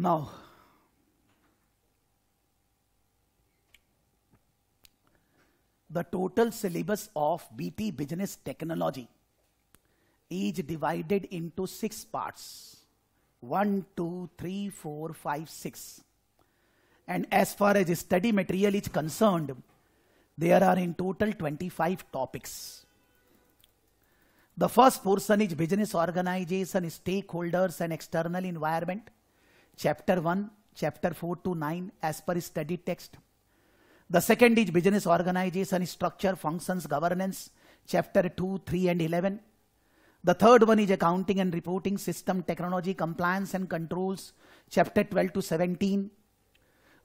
Now, the total syllabus of BT Business Technology is divided into six parts. One, two, three, four, five, six. And as far as study material is concerned, there are in total 25 topics. The first portion is business organization, stakeholders and external environment chapter 1, chapter 4 to 9 as per study text. The second is business organization, structure, functions, governance, chapter 2, 3 and 11. The third one is accounting and reporting system, technology, compliance and controls, chapter 12 to 17.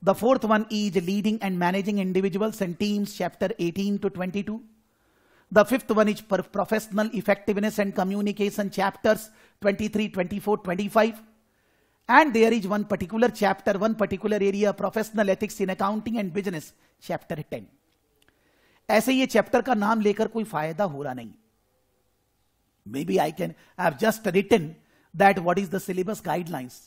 The fourth one is leading and managing individuals and teams, chapter 18 to 22. The fifth one is professional effectiveness and communication, chapters 23, 24, 25. And there is one particular chapter, one particular area, professional ethics in accounting and business, chapter 10. ऐसे ये chapter का नाम लेकर कोई फायदा हो रहा नहीं may be I can I have just written that what is the syllabus guidelines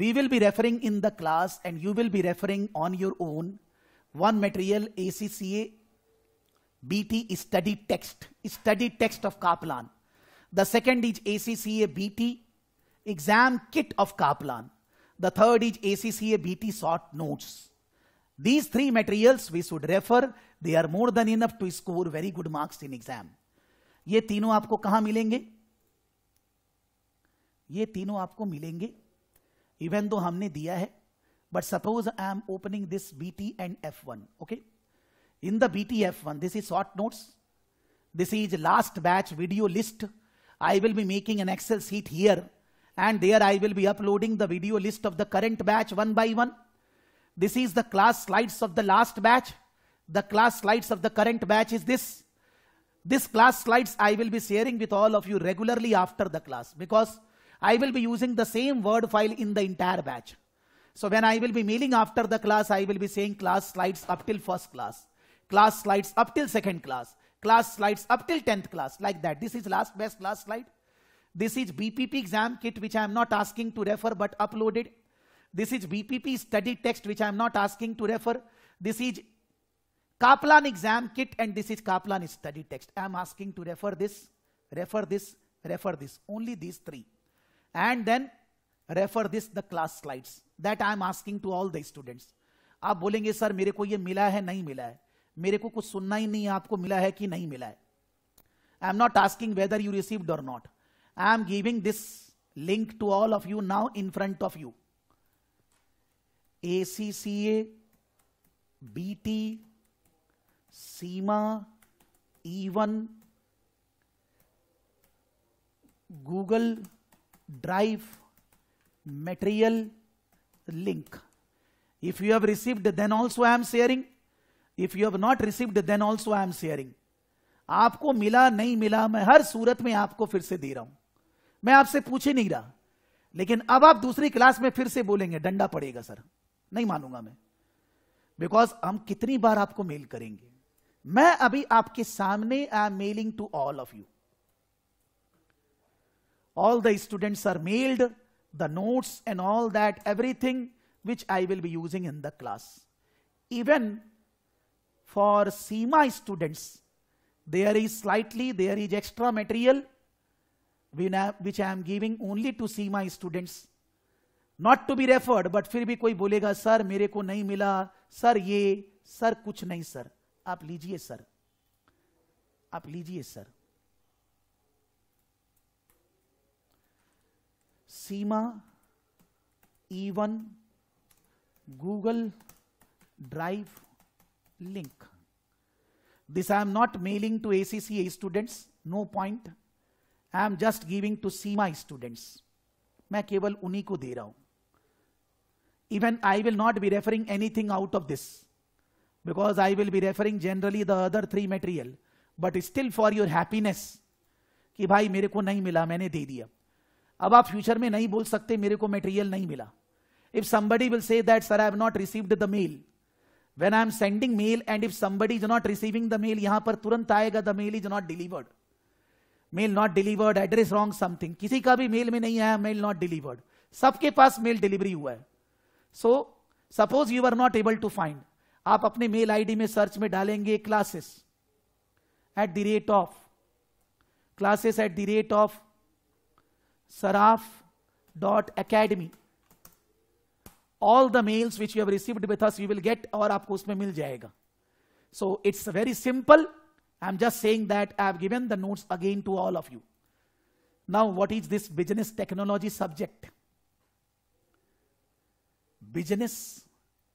we will be referring in the class and you will be referring on your own one material ACCA BT study text, study text of Kaplan. The second is ACCA BT exam kit of Kaplan. The third is ACCA BT SOT notes. These three materials we should refer. They are more than enough to score very good marks in exam. ये तीनों आपको कहां मिलेंगे ये तीनों आपको मिलेंगे even though हमने दिया है but suppose I am opening this B T and F one okay in the B T F one this is short notes this is last batch video list I will be making an excel sheet here and there I will be uploading the video list of the current batch one by one. This is the class slides of the last batch. The class slides of the current batch is this. This class slides I will be sharing with all of you regularly after the class because I will be using the same word file in the entire batch. So when I will be mailing after the class, I will be saying class slides up till first class, class slides up till second class, class slides up till 10th class, like that. This is last best class slide. This is BPP exam kit, which I am not asking to refer, but uploaded. This is BPP study text, which I am not asking to refer. This is Kaplan exam kit, and this is Kaplan study text. I am asking to refer this, refer this, refer this. Only these three. And then refer this the class slides that i am asking to all the students aap bolenge sir mere ko ye mila hai nahi mila hai mere ko kuch sunna hi nahi है आपको मिला है कि नहीं मिला है I am not asking whether you received और not I am giving this link to all of you now in front of you. ACCA, BT, SEMA, E1, Google Drive, material link. If you have received, then also I am sharing. If you have not received, then also I am sharing. आपको मिला नहीं मिला मैं हर सूरत में आपको फिर से दे रहा हूं मैं आपसे पूछ ही नहीं रहा लेकिन अब आप दूसरी क्लास में फिर से बोलेंगे डंडा पड़ेगा सर नहीं मानूंगा मैं बिकॉज हम कितनी बार आपको मेल करेंगे मैं अभी आपके सामने I am mailing to all of you all the students are mailed the notes and all that everything which I will be using in the class even for CMA students there is slightly there is extra material which I am giving only to see my students. Not to be referred, but फिर भी कोई बोलेगा sir मेरे को नहीं मिला sir ये sir कुछ नहीं सर आप लीजिए सर आप लीजिए sir CMA even Google drive link this I am not mailing to ACC students no point I am just giving to see my students मैं केवल उन्हीं को दे रहा हूं even I will not be referring anything out of this because I will be referring generally the other three material but still for your happiness कि भाई मेरे को नहीं मिला मैंने दे दिया अब आप फ्यूचर में नहीं बोल सकते मेरे को मेटेरियल नहीं मिला if somebody will say that sir I not received the mail when I am sending mail and if somebody is not receiving the mail यहां पर तुरंत आएगा the mail is not delivered mail not delivered address wrong something किसी का भी mail में नहीं आया मेल नॉट डिलीवर्ड सबके पास मेल डिलीवरी हुआ है so suppose you are not able to find आप अपने मेल आईडी में सर्च में डालेंगे classes at the rate of classes at the rate of Saraf dot academy all the mails which you have received with us you will get और आपको उसमें मिल जाएगा so it's very simple I'm just saying that I've given the notes again to all of you. Now, what is this business technology subject? Business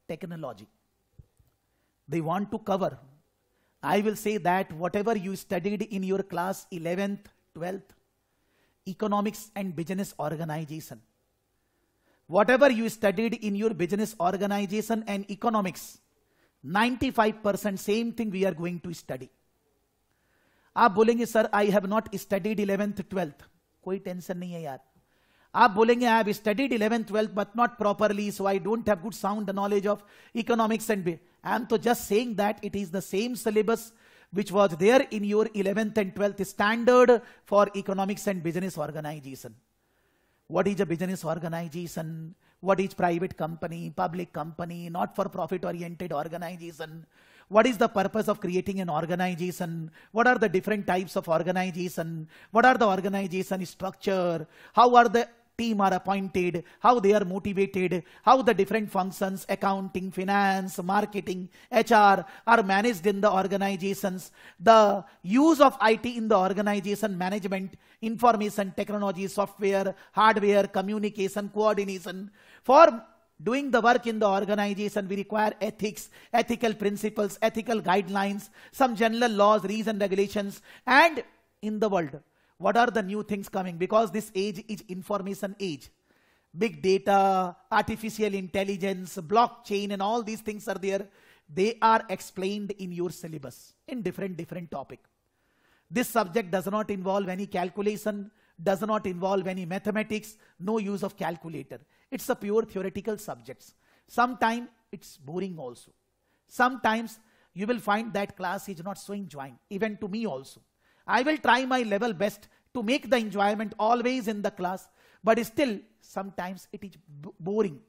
technology. They want to cover. I will say that whatever you studied in your class 11th, 12th, economics and business organization. Whatever you studied in your business organization and economics, 95% same thing we are going to study. आप बोलेंगे sir I have not studied eleventh twelfth कोई tension नहीं है यार आप बोलेंगे I have studied eleventh twelfth but not properly so I don't have good sound knowledge of economics and be I am तो just saying that it is the same syllabus which was there in your eleventh and twelfth standard for economics and business organisation what is business organisation what is private company public company not for profit oriented organisation what is the purpose of creating an organization, what are the different types of organization, what are the organization structure, how are the team are appointed, how they are motivated, how the different functions, accounting, finance, marketing, HR are managed in the organizations, the use of IT in the organization management, information technology, software, hardware, communication, coordination. For doing the work in the organization, we require ethics, ethical principles, ethical guidelines, some general laws, rules and regulations, and in the world, what are the new things coming? Because this age is information age. Big data, artificial intelligence, blockchain, and all these things are there. They are explained in your syllabus in different, different topic. This subject does not involve any calculation, does not involve any mathematics, no use of calculator. It's a pure theoretical subjects. Sometimes it's boring also. Sometimes you will find that class is not so enjoying, even to me also. I will try my level best to make the enjoyment always in the class, but still sometimes it is boring.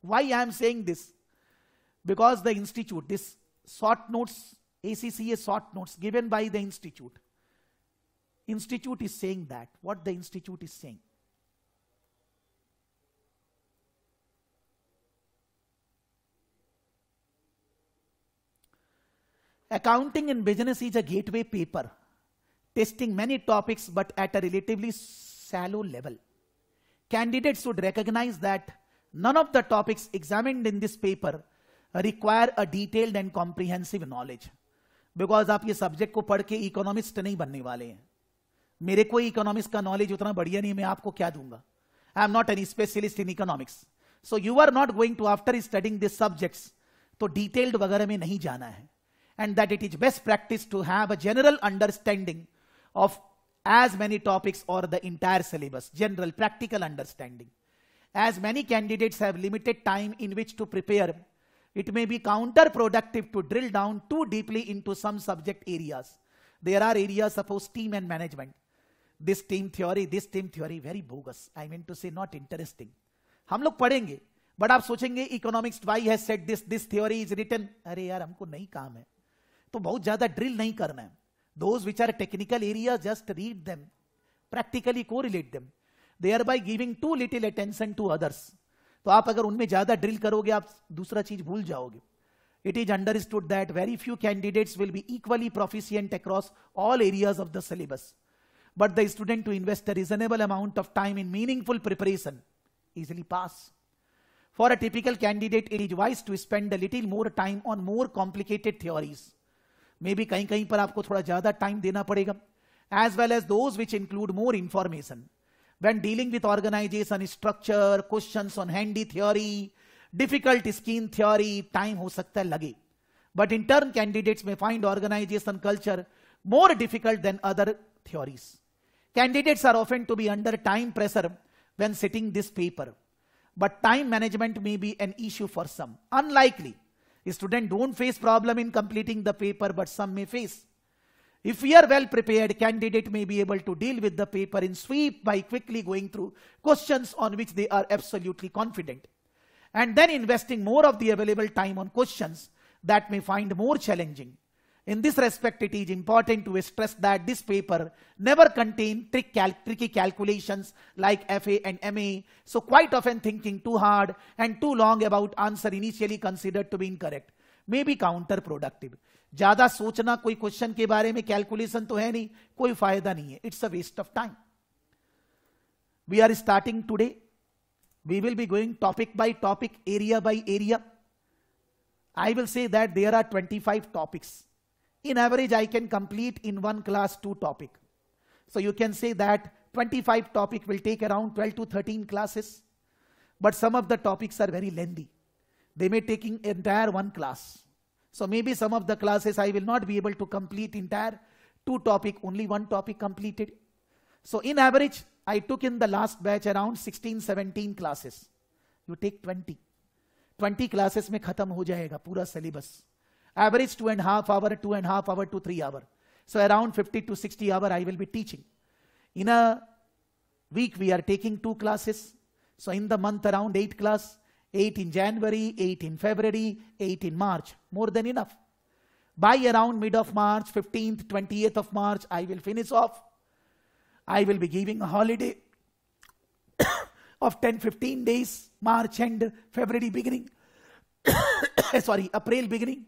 Why I am saying this? Because the institute, this short notes, ACCA short notes given by the institute, institute is saying that, what the institute is saying. Accounting in business is a gateway paper, testing many topics but at a relatively shallow level. Candidates should recognize that none of the topics examined in this paper require a detailed and comprehensive knowledge. because आप ये subject को पढ़ के economist नहीं बनने वाले मेरे को इकोनॉमिक्स का नॉलेज उतना बढ़िया नहीं मैं आपको क्या दूंगा I am not an specialist in economics so you are not going to after studying this subjects तो डिटेल्ड वगैरह में नहीं जाना है and that it is best practice to have a general understanding of as many topics और the entire syllabus general practical understanding as many candidates have limited time in which to prepare it may be counter productive to drill down too deeply in into some subject areas there are area suppose team and management this team theory this team theory very bogus I mean to say not interesting हम लोग पढ़ेंगे but आप सोचेंगे economics why है set this this theory is written अरे यार हमको नहीं काम है तो बहुत ज्यादा ड्रिल नहीं करना है those which are technical area just read them practically को relate them they are by giving to little attention to others तो आप अगर उनमें ज्यादा ड्रिल करोगे आप दूसरा चीज भूल जाओगे it is understood that very few candidates will be equally proficient across all areas of the syllabus but the student to invest a reasonable amount of time in meaningful preparation, easily pass. For a typical candidate, it is wise to spend a little more time on more complicated theories. Maybe, बी कहीं कहीं पर आपको थोड़ा ज्यादा time देना पड़ेगा as well as those which include more when dealing with organization structure questions on handy theory difficult scheme theory time ho sakta hai lage but in turn candidates may find organization culture more difficult than other theories Candidates are often to be under time pressure when sitting this paper. But time management may be an issue for some. Unlikely. Students don't face problem in completing the paper, but some may face. If we are well prepared, candidate may be able to deal with the paper in sweep by quickly going through questions on which they are absolutely confident. And then investing more of the available time on questions that may find more challenging. In this respect, it is important to stress that this paper never contains trick cal tricky calculations like FA and MA. So quite often thinking too hard and too long about answer initially considered to be incorrect may be counterproductive. ज्यादा सोचना कोई question के बारे में calculation तो है नहीं कोई फायदा नहीं है It's a waste of time. we are starting today we will be going topic by topic area by area i will say that there are 25 topics in average, I can complete in one class two topic. So you can say that 25 topic will take around 12 to 13 classes. But some of the topics are very lengthy. They may take in entire one class. So maybe some of the classes I will not be able to complete entire two topic, only one topic completed. So in average, I took in the last batch around 16, 17 classes. You take 20. 20 classes में खत्म ho jayega pura syllabus. Average two and a half hour, two and a half hour to three hour. So around 50 to 60 hour I will be teaching. In a week we are taking two classes. So in the month around eight class, eight in January, eight in February, eight in March, more than enough. By around mid of March, 15th, 28th of March, I will finish off. I will be giving a holiday of 10, 15 days, March and February beginning. Sorry, April beginning.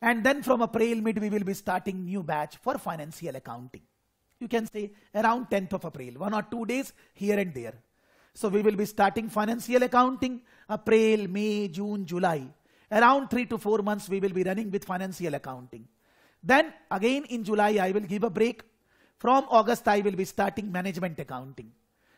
And then from April mid, we will be starting new batch for financial accounting. You can say around 10th of April, one or two days here and there. So we will be starting financial accounting April, May, June, July. Around three to four months, we will be running with financial accounting. Then again in July, I will give a break. From August, I will be starting management accounting.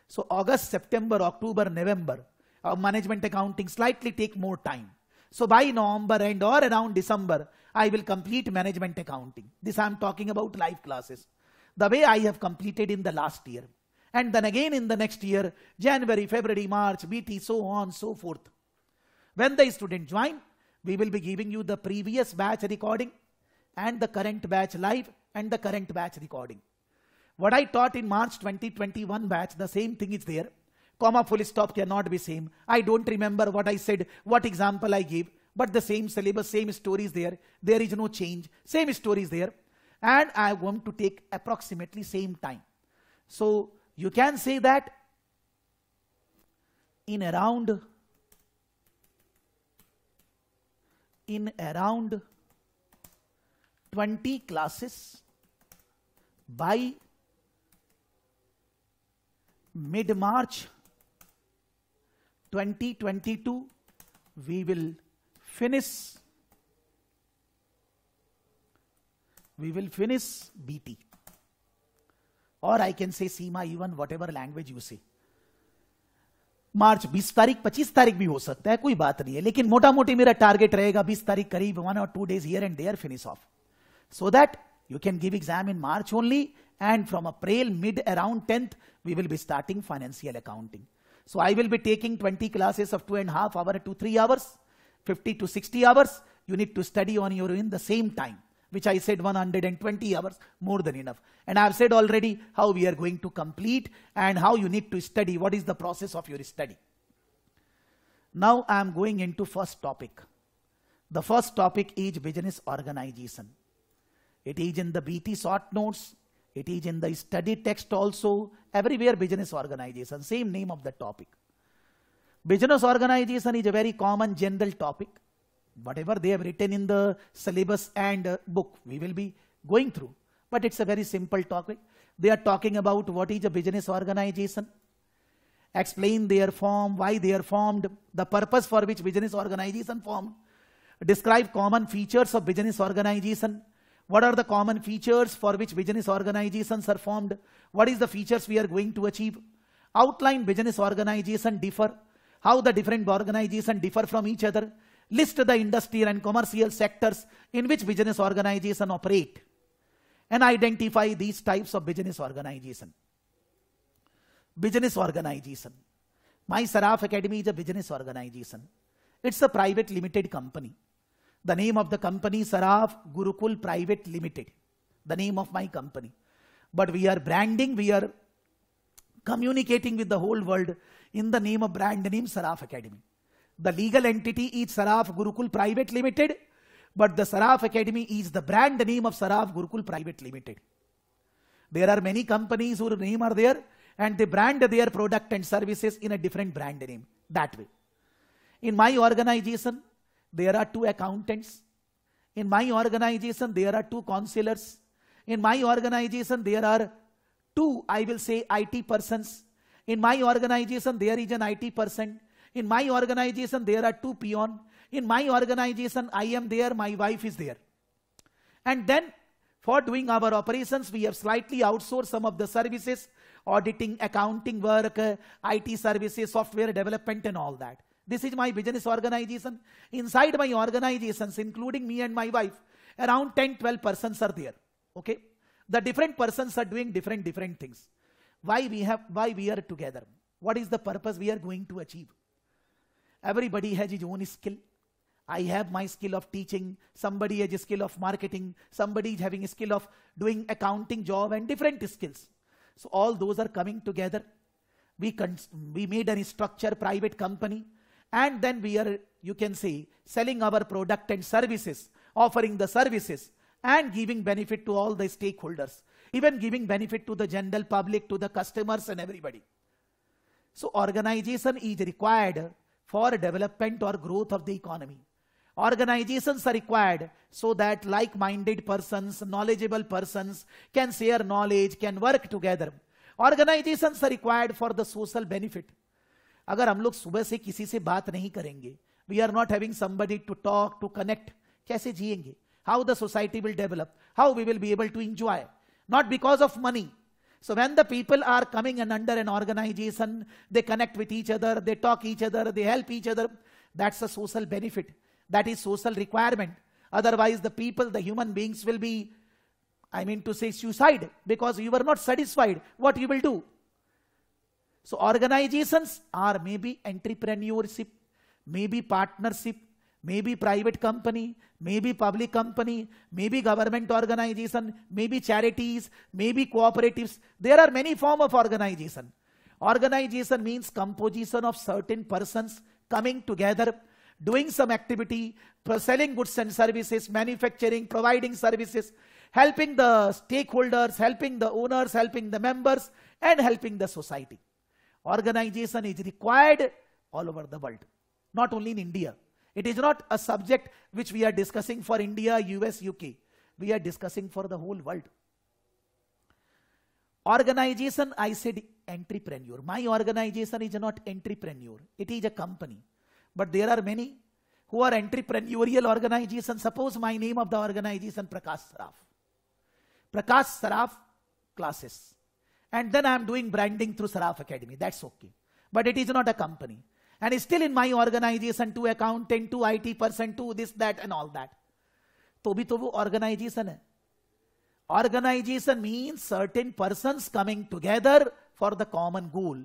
So August, September, October, November, uh, management accounting slightly take more time. So by November end or around December, I will complete management accounting. This I'm talking about live classes. The way I have completed in the last year. And then again in the next year, January, February, March, BT, so on, so forth. When the student join, we will be giving you the previous batch recording and the current batch live and the current batch recording. What I taught in March 2021 batch, the same thing is there. Comma, full stop cannot be same. I don't remember what I said, what example I gave but the same syllabus, same story is there. There is no change, same story is there. And I want to take approximately same time. So you can say that in around in around 20 classes by mid March 2022 we will finish finish we will finish और I can say CMA even even ever language you say March 20 तारीख 25 तारीख भी हो सकता है कोई बात नहीं है लेकिन मोटा मोटी मेरा टारगेट रहेगा 20 तारीख करीब वन और two days here and there finish off so that you can give exam in March only and from April mid around tenth we will be starting financial accounting so I will be taking 20 classes of two and half hour two three hours 50 to 60 hours, you need to study on your in the same time, which I said 120 hours, more than enough. And I've said already how we are going to complete and how you need to study, what is the process of your study. Now I'm going into first topic. The first topic is business organization. It is in the BT short notes. It is in the study text also. Everywhere business organization, same name of the topic. Business organization is a very common general topic. Whatever they have written in the syllabus and uh, book, we will be going through. But it's a very simple topic. They are talking about what is a business organization, explain their form, why they are formed, the purpose for which business organization formed, describe common features of business organization, what are the common features for which business organizations are formed, what is the features we are going to achieve, outline business organization differ, how the different organizations differ from each other, list the industrial and commercial sectors in which business organization operate, and identify these types of business organization. Business organization. My Saraf Academy is a business organization. It's a private limited company. The name of the company Saraf Gurukul Private Limited. The name of my company. But we are branding, we are communicating with the whole world in the name of brand name Saraf Academy. The legal entity is Saraf Gurukul Private Limited, but the Saraf Academy is the brand name of Saraf Gurukul Private Limited. There are many companies whose name are there and they brand their product and services in a different brand name that way. In my organization, there are two accountants. In my organization, there are two counselors. In my organization, there are two, I will say, IT persons in my organization, there is an IT person. In my organization, there are two peon. In my organization, I am there, my wife is there. And then for doing our operations, we have slightly outsourced some of the services, auditing, accounting work, IT services, software development and all that. This is my business organization. Inside my organizations, including me and my wife, around 10, 12 persons are there. Okay. The different persons are doing different, different things why we have why we are together what is the purpose we are going to achieve everybody has his own skill i have my skill of teaching somebody has a skill of marketing somebody is having a skill of doing accounting job and different skills so all those are coming together we we made a structure private company and then we are you can say selling our product and services offering the services and giving benefit to all the stakeholders even giving benefit to the general public, to the customers and everybody. So organization is required for development or growth of the economy. Organizations are required so that like-minded persons, knowledgeable persons can share knowledge, can work together. Organizations are required for the social benefit. अगर हम लोग सुबह से किसी से बात नहीं करेंगे we are not having How to talk to connect कैसे जिएंगे how the society will develop not because of money. So when the people are coming and under an organization, they connect with each other, they talk each other, they help each other. That's a social benefit. That is social requirement. Otherwise, the people, the human beings will be, I mean to say suicide because you were not satisfied. What you will do? So organizations are maybe entrepreneurship, maybe partnership, maybe private company, maybe public company, maybe government organization, maybe charities, maybe cooperatives. There are many form of organization. Organization means composition of certain persons coming together, doing some activity, selling goods and services, manufacturing, providing services, helping the stakeholders, helping the owners, helping the members, and helping the society. Organization is required all over the world, not only in India. It is not a subject which we are discussing for India, US, UK. We are discussing for the whole world. Organization, I said entrepreneur. My organization is not entrepreneur. It is a company. But there are many who are entrepreneurial organizations. Suppose my name of the organization, Prakash Saraf. Prakash Saraf classes. And then I am doing branding through Saraf Academy. That's okay. But it is not a company and is still in my organization to accountant to IT person to this that and all that. To भी तो वो organization है. Organization means certain persons coming together for the common goal,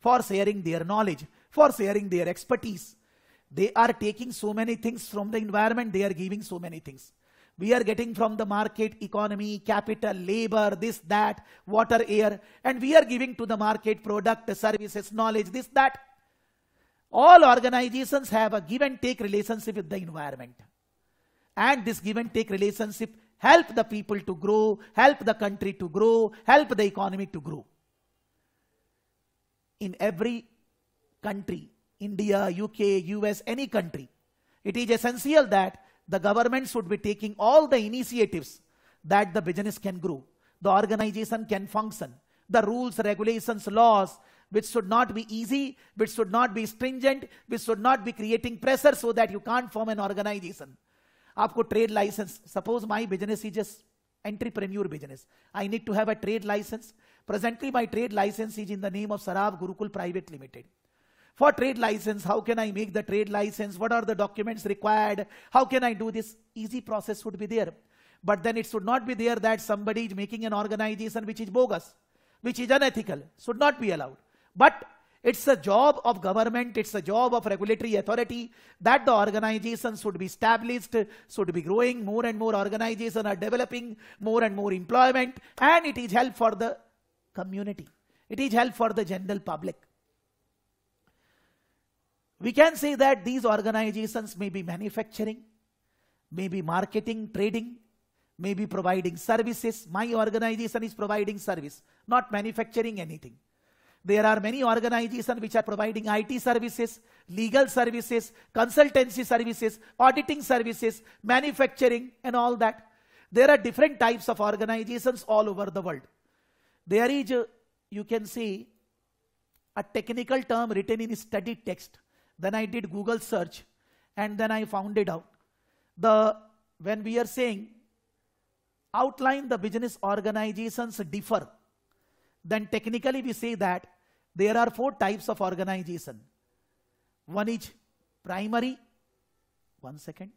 for sharing their knowledge, for sharing their expertise. They are taking so many things from the environment, they are giving so many things. We are getting from the market, economy, capital, labor, this, that, water, air, and we are giving to the market product, services, knowledge, this, that. All organizations have a give and take relationship with the environment. And this give and take relationship help the people to grow, help the country to grow, help the economy to grow. In every country, India, UK, US, any country, it is essential that the government should be taking all the initiatives that the business can grow, the organization can function, the rules, regulations, laws which should not be easy, which should not be stringent, which should not be creating pressure so that you can't form an organization. आपको trade license. Suppose my business is just entrepreneur business. I need to have a trade license. Presently, my trade license is in the name of Sarab Gurukul Private Limited. For trade license, how can I make the trade license? What are the documents required? How can I do this? Easy process would be there. But then it should not be there that somebody is making an organization which is bogus, which is unethical, should not be allowed. But it's a job of government, it's a job of regulatory authority that the organizations should be established, should be growing, more and more organizations are developing, more and more employment, and it is help for the community. It is help for the general public. We can say that these organizations may be manufacturing, may be marketing, trading, may be providing services. My organization is providing service, not manufacturing anything. There are many organizations which are providing IT services, legal services, consultancy services, auditing services, manufacturing, and all that. There are different types of organizations all over the world. There is, a, uh, you can see, a technical term written in study text. Then I did Google search and then I found it out. The, when we are saying outline the business organizations differ then technically we say that there are four types of organization. One is primary, one second,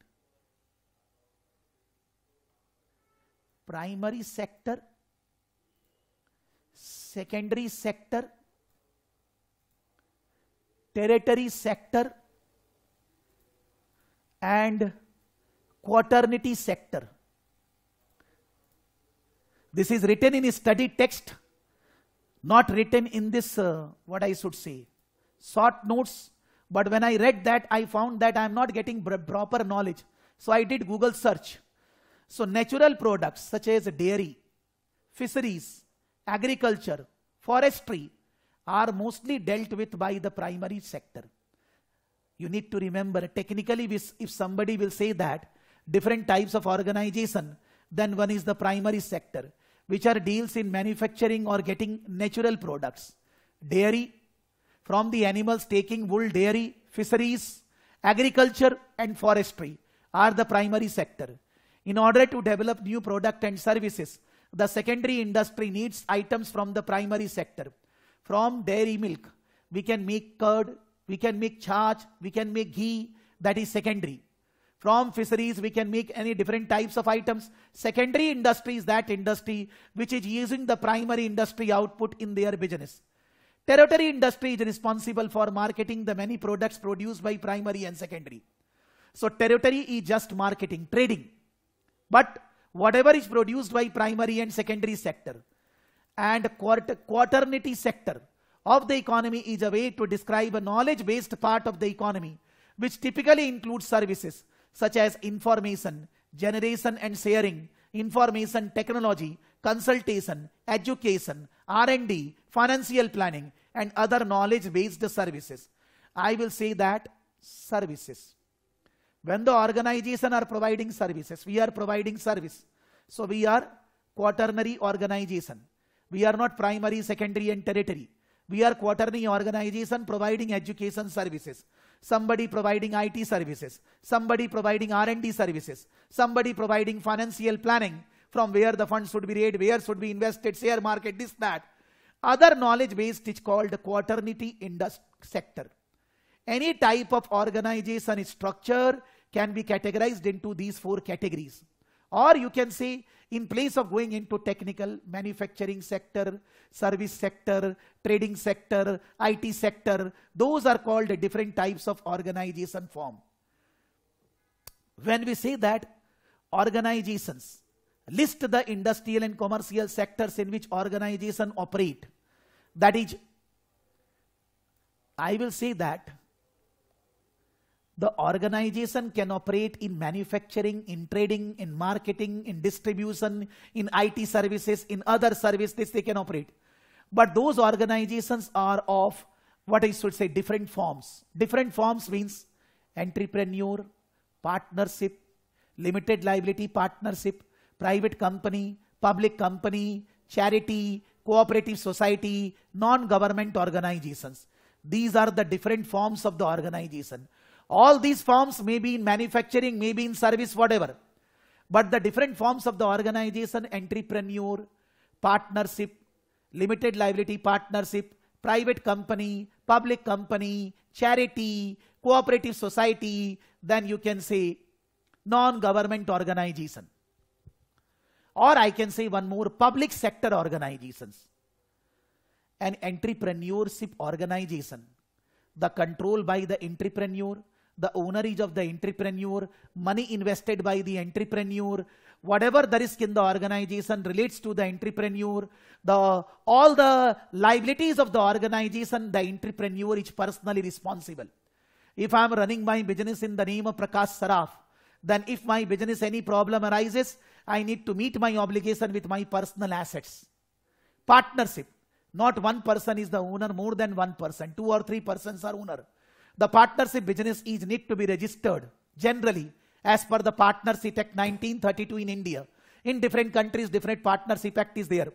primary sector, secondary sector, territory sector, and quaternity sector. This is written in study text not written in this, uh, what I should say, short notes. But when I read that, I found that I am not getting proper knowledge. So I did Google search. So natural products such as dairy, fisheries, agriculture, forestry are mostly dealt with by the primary sector. You need to remember technically if somebody will say that different types of organization, then one is the primary sector which are deals in manufacturing or getting natural products. Dairy, from the animals taking wool dairy, fisheries, agriculture and forestry are the primary sector. In order to develop new product and services, the secondary industry needs items from the primary sector. From dairy milk, we can make curd, we can make charge, we can make ghee, that is secondary. From fisheries, we can make any different types of items. Secondary industry is that industry which is using the primary industry output in their business. Territory industry is responsible for marketing the many products produced by primary and secondary. So territory is just marketing, trading. But whatever is produced by primary and secondary sector and quaternary quaternity sector of the economy is a way to describe a knowledge-based part of the economy which typically includes services such as information, generation and sharing, information technology, consultation, education, R&D, financial planning, and other knowledge-based services. I will say that services. When the organization are providing services, we are providing service. So we are quaternary organization. We are not primary, secondary, and territory. We are quaternary organization providing education services somebody providing IT services, somebody providing R&D services, somebody providing financial planning from where the funds should be raised, where should be invested, share market, this, that. Other knowledge based is called quaternity in the sector. Any type of organization structure can be categorized into these four categories. Or you can say, in place of going into technical manufacturing sector, service sector, trading sector, IT sector, those are called different types of organization form. When we say that organizations, list the industrial and commercial sectors in which organization operate. That is, I will say that the organization can operate in manufacturing, in trading, in marketing, in distribution, in IT services, in other services they can operate. But those organizations are of what I should say different forms. Different forms means entrepreneur, partnership, limited liability partnership, private company, public company, charity, cooperative society, non-government organizations. These are the different forms of the organization. All these forms may be in manufacturing, may be in service, whatever. But the different forms of the organization, entrepreneur, partnership, limited liability partnership, private company, public company, charity, cooperative society, then you can say non-government organization. Or I can say one more, public sector organizations. An entrepreneurship organization, the control by the entrepreneur, the owner is of the entrepreneur, money invested by the entrepreneur, whatever the risk in the organization relates to the entrepreneur, the, all the liabilities of the organization, the entrepreneur is personally responsible. If I am running my business in the name of Prakash Saraf, then if my business any problem arises, I need to meet my obligation with my personal assets. Partnership. Not one person is the owner, more than one person. Two or three persons are owner the partnership business is need to be registered generally as per the Partnership Act 1932 in India. In different countries, different partnership act is there.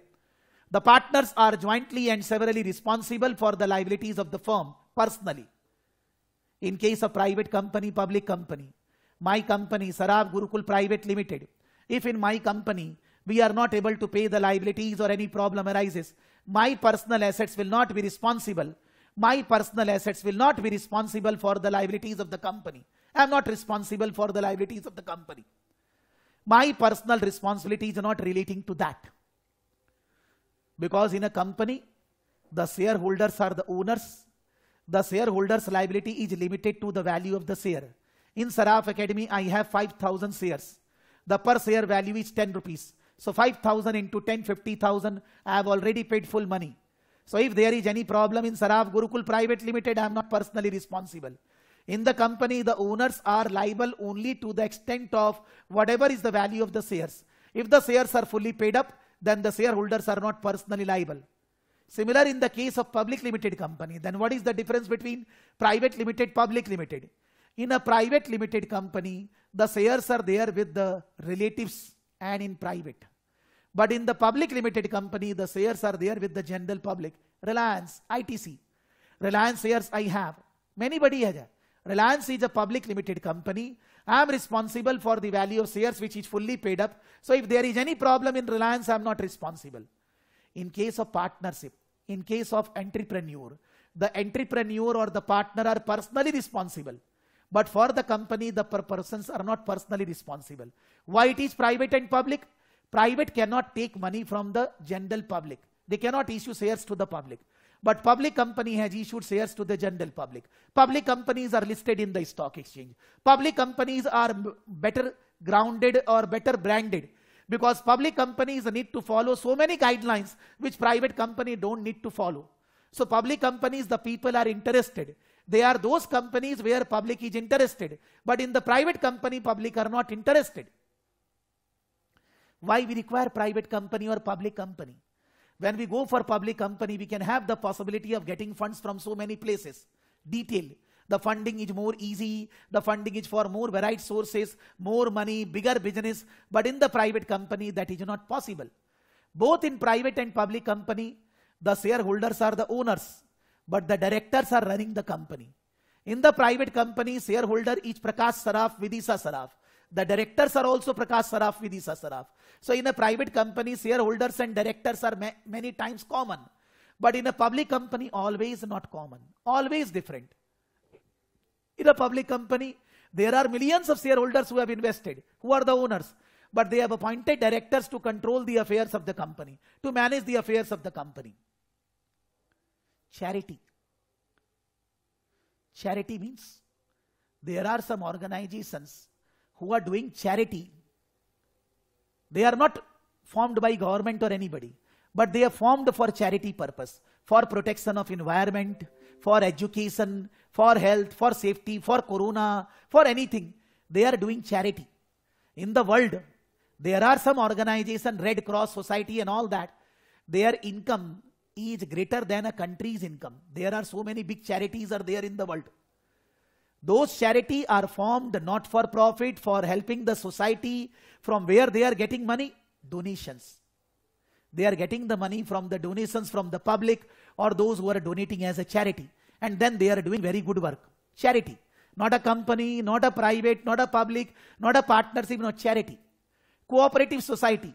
The partners are jointly and severally responsible for the liabilities of the firm personally. In case of private company, public company, my company, Sarab Gurukul Private Limited, if in my company we are not able to pay the liabilities or any problem arises, my personal assets will not be responsible my personal assets will not be responsible for the liabilities of the company. I am not responsible for the liabilities of the company. My personal responsibility is not relating to that. Because in a company, the shareholders are the owners. The shareholders' liability is limited to the value of the share. In Saraf Academy, I have 5,000 shares. The per share value is 10 rupees. So 5,000 into 10, 50,000, I have already paid full money. So if there is any problem in Saraf Gurukul Private Limited, I am not personally responsible. In the company, the owners are liable only to the extent of whatever is the value of the shares. If the shares are fully paid up, then the shareholders are not personally liable. Similar in the case of public limited company, then what is the difference between private limited, public limited? In a private limited company, the shares are there with the relatives and in private. But in the public limited company, the shares are there with the general public. Reliance, ITC. Reliance shares I have. Many body hai Reliance is a public limited company. I am responsible for the value of shares which is fully paid up. So if there is any problem in Reliance, I am not responsible. In case of partnership, in case of entrepreneur, the entrepreneur or the partner are personally responsible. But for the company, the persons are not personally responsible. Why it is private and public? Private cannot take money from the general public. They cannot issue shares to the public. But public company has issued shares to the general public. Public companies are listed in the stock exchange. Public companies are better grounded or better branded because public companies need to follow so many guidelines which private company don't need to follow. So public companies, the people are interested. They are those companies where public is interested. But in the private company, public are not interested. Why we require private company or public company? When we go for public company, we can have the possibility of getting funds from so many places. Detail. The funding is more easy. The funding is for more varied sources, more money, bigger business. But in the private company, that is not possible. Both in private and public company, the shareholders are the owners, but the directors are running the company. In the private company, shareholder is Prakash Saraf, Vidisha Saraf. The directors are also Prakash Saraf, Vidisha Saraf. So in a private company, shareholders and directors are ma many times common. But in a public company, always not common, always different. In a public company, there are millions of shareholders who have invested, who are the owners, but they have appointed directors to control the affairs of the company, to manage the affairs of the company. Charity. Charity means there are some organizations who are doing charity. They are not formed by government or anybody, but they are formed for charity purpose, for protection of environment, for education, for health, for safety, for corona, for anything. They are doing charity. In the world, there are some organization, Red Cross Society and all that, their income is greater than a country's income. There are so many big charities are there in the world. Those charity are formed not for profit, for helping the society. From where they are getting money? Donations. They are getting the money from the donations from the public or those who are donating as a charity. And then they are doing very good work. Charity. Not a company, not a private, not a public, not a partnership, not charity. Cooperative society.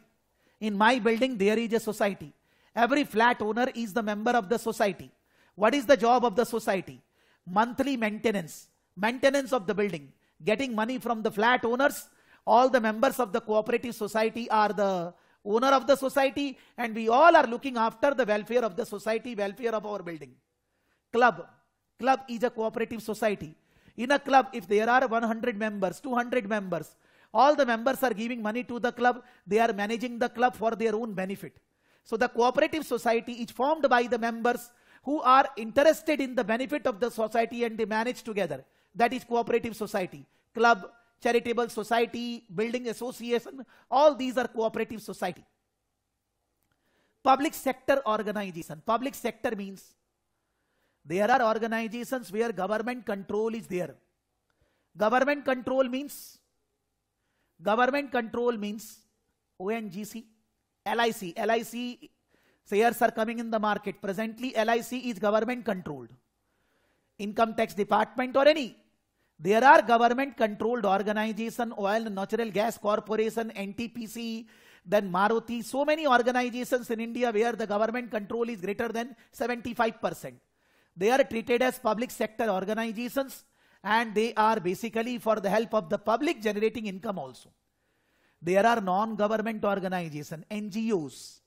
In my building, there is a society. Every flat owner is the member of the society. What is the job of the society? Monthly maintenance maintenance of the building, getting money from the flat owners. All the members of the cooperative society are the owner of the society and we all are looking after the welfare of the society, welfare of our building. Club. Club is a cooperative society. In a club, if there are 100 members, 200 members, all the members are giving money to the club. They are managing the club for their own benefit. So the cooperative society is formed by the members who are interested in the benefit of the society and they manage together that is cooperative society. Club, charitable society, building association, all these are cooperative society. Public sector organization. Public sector means there are organizations where government control is there. Government control means government control means ONGC, LIC. LIC shares are coming in the market. Presently, LIC is government controlled. Income tax department or any there are government controlled organization, oil and natural gas corporation, NTPC, then Maruti, so many organizations in India where the government control is greater than 75%. They are treated as public sector organizations and they are basically for the help of the public generating income also. There are non-government organization, NGOs.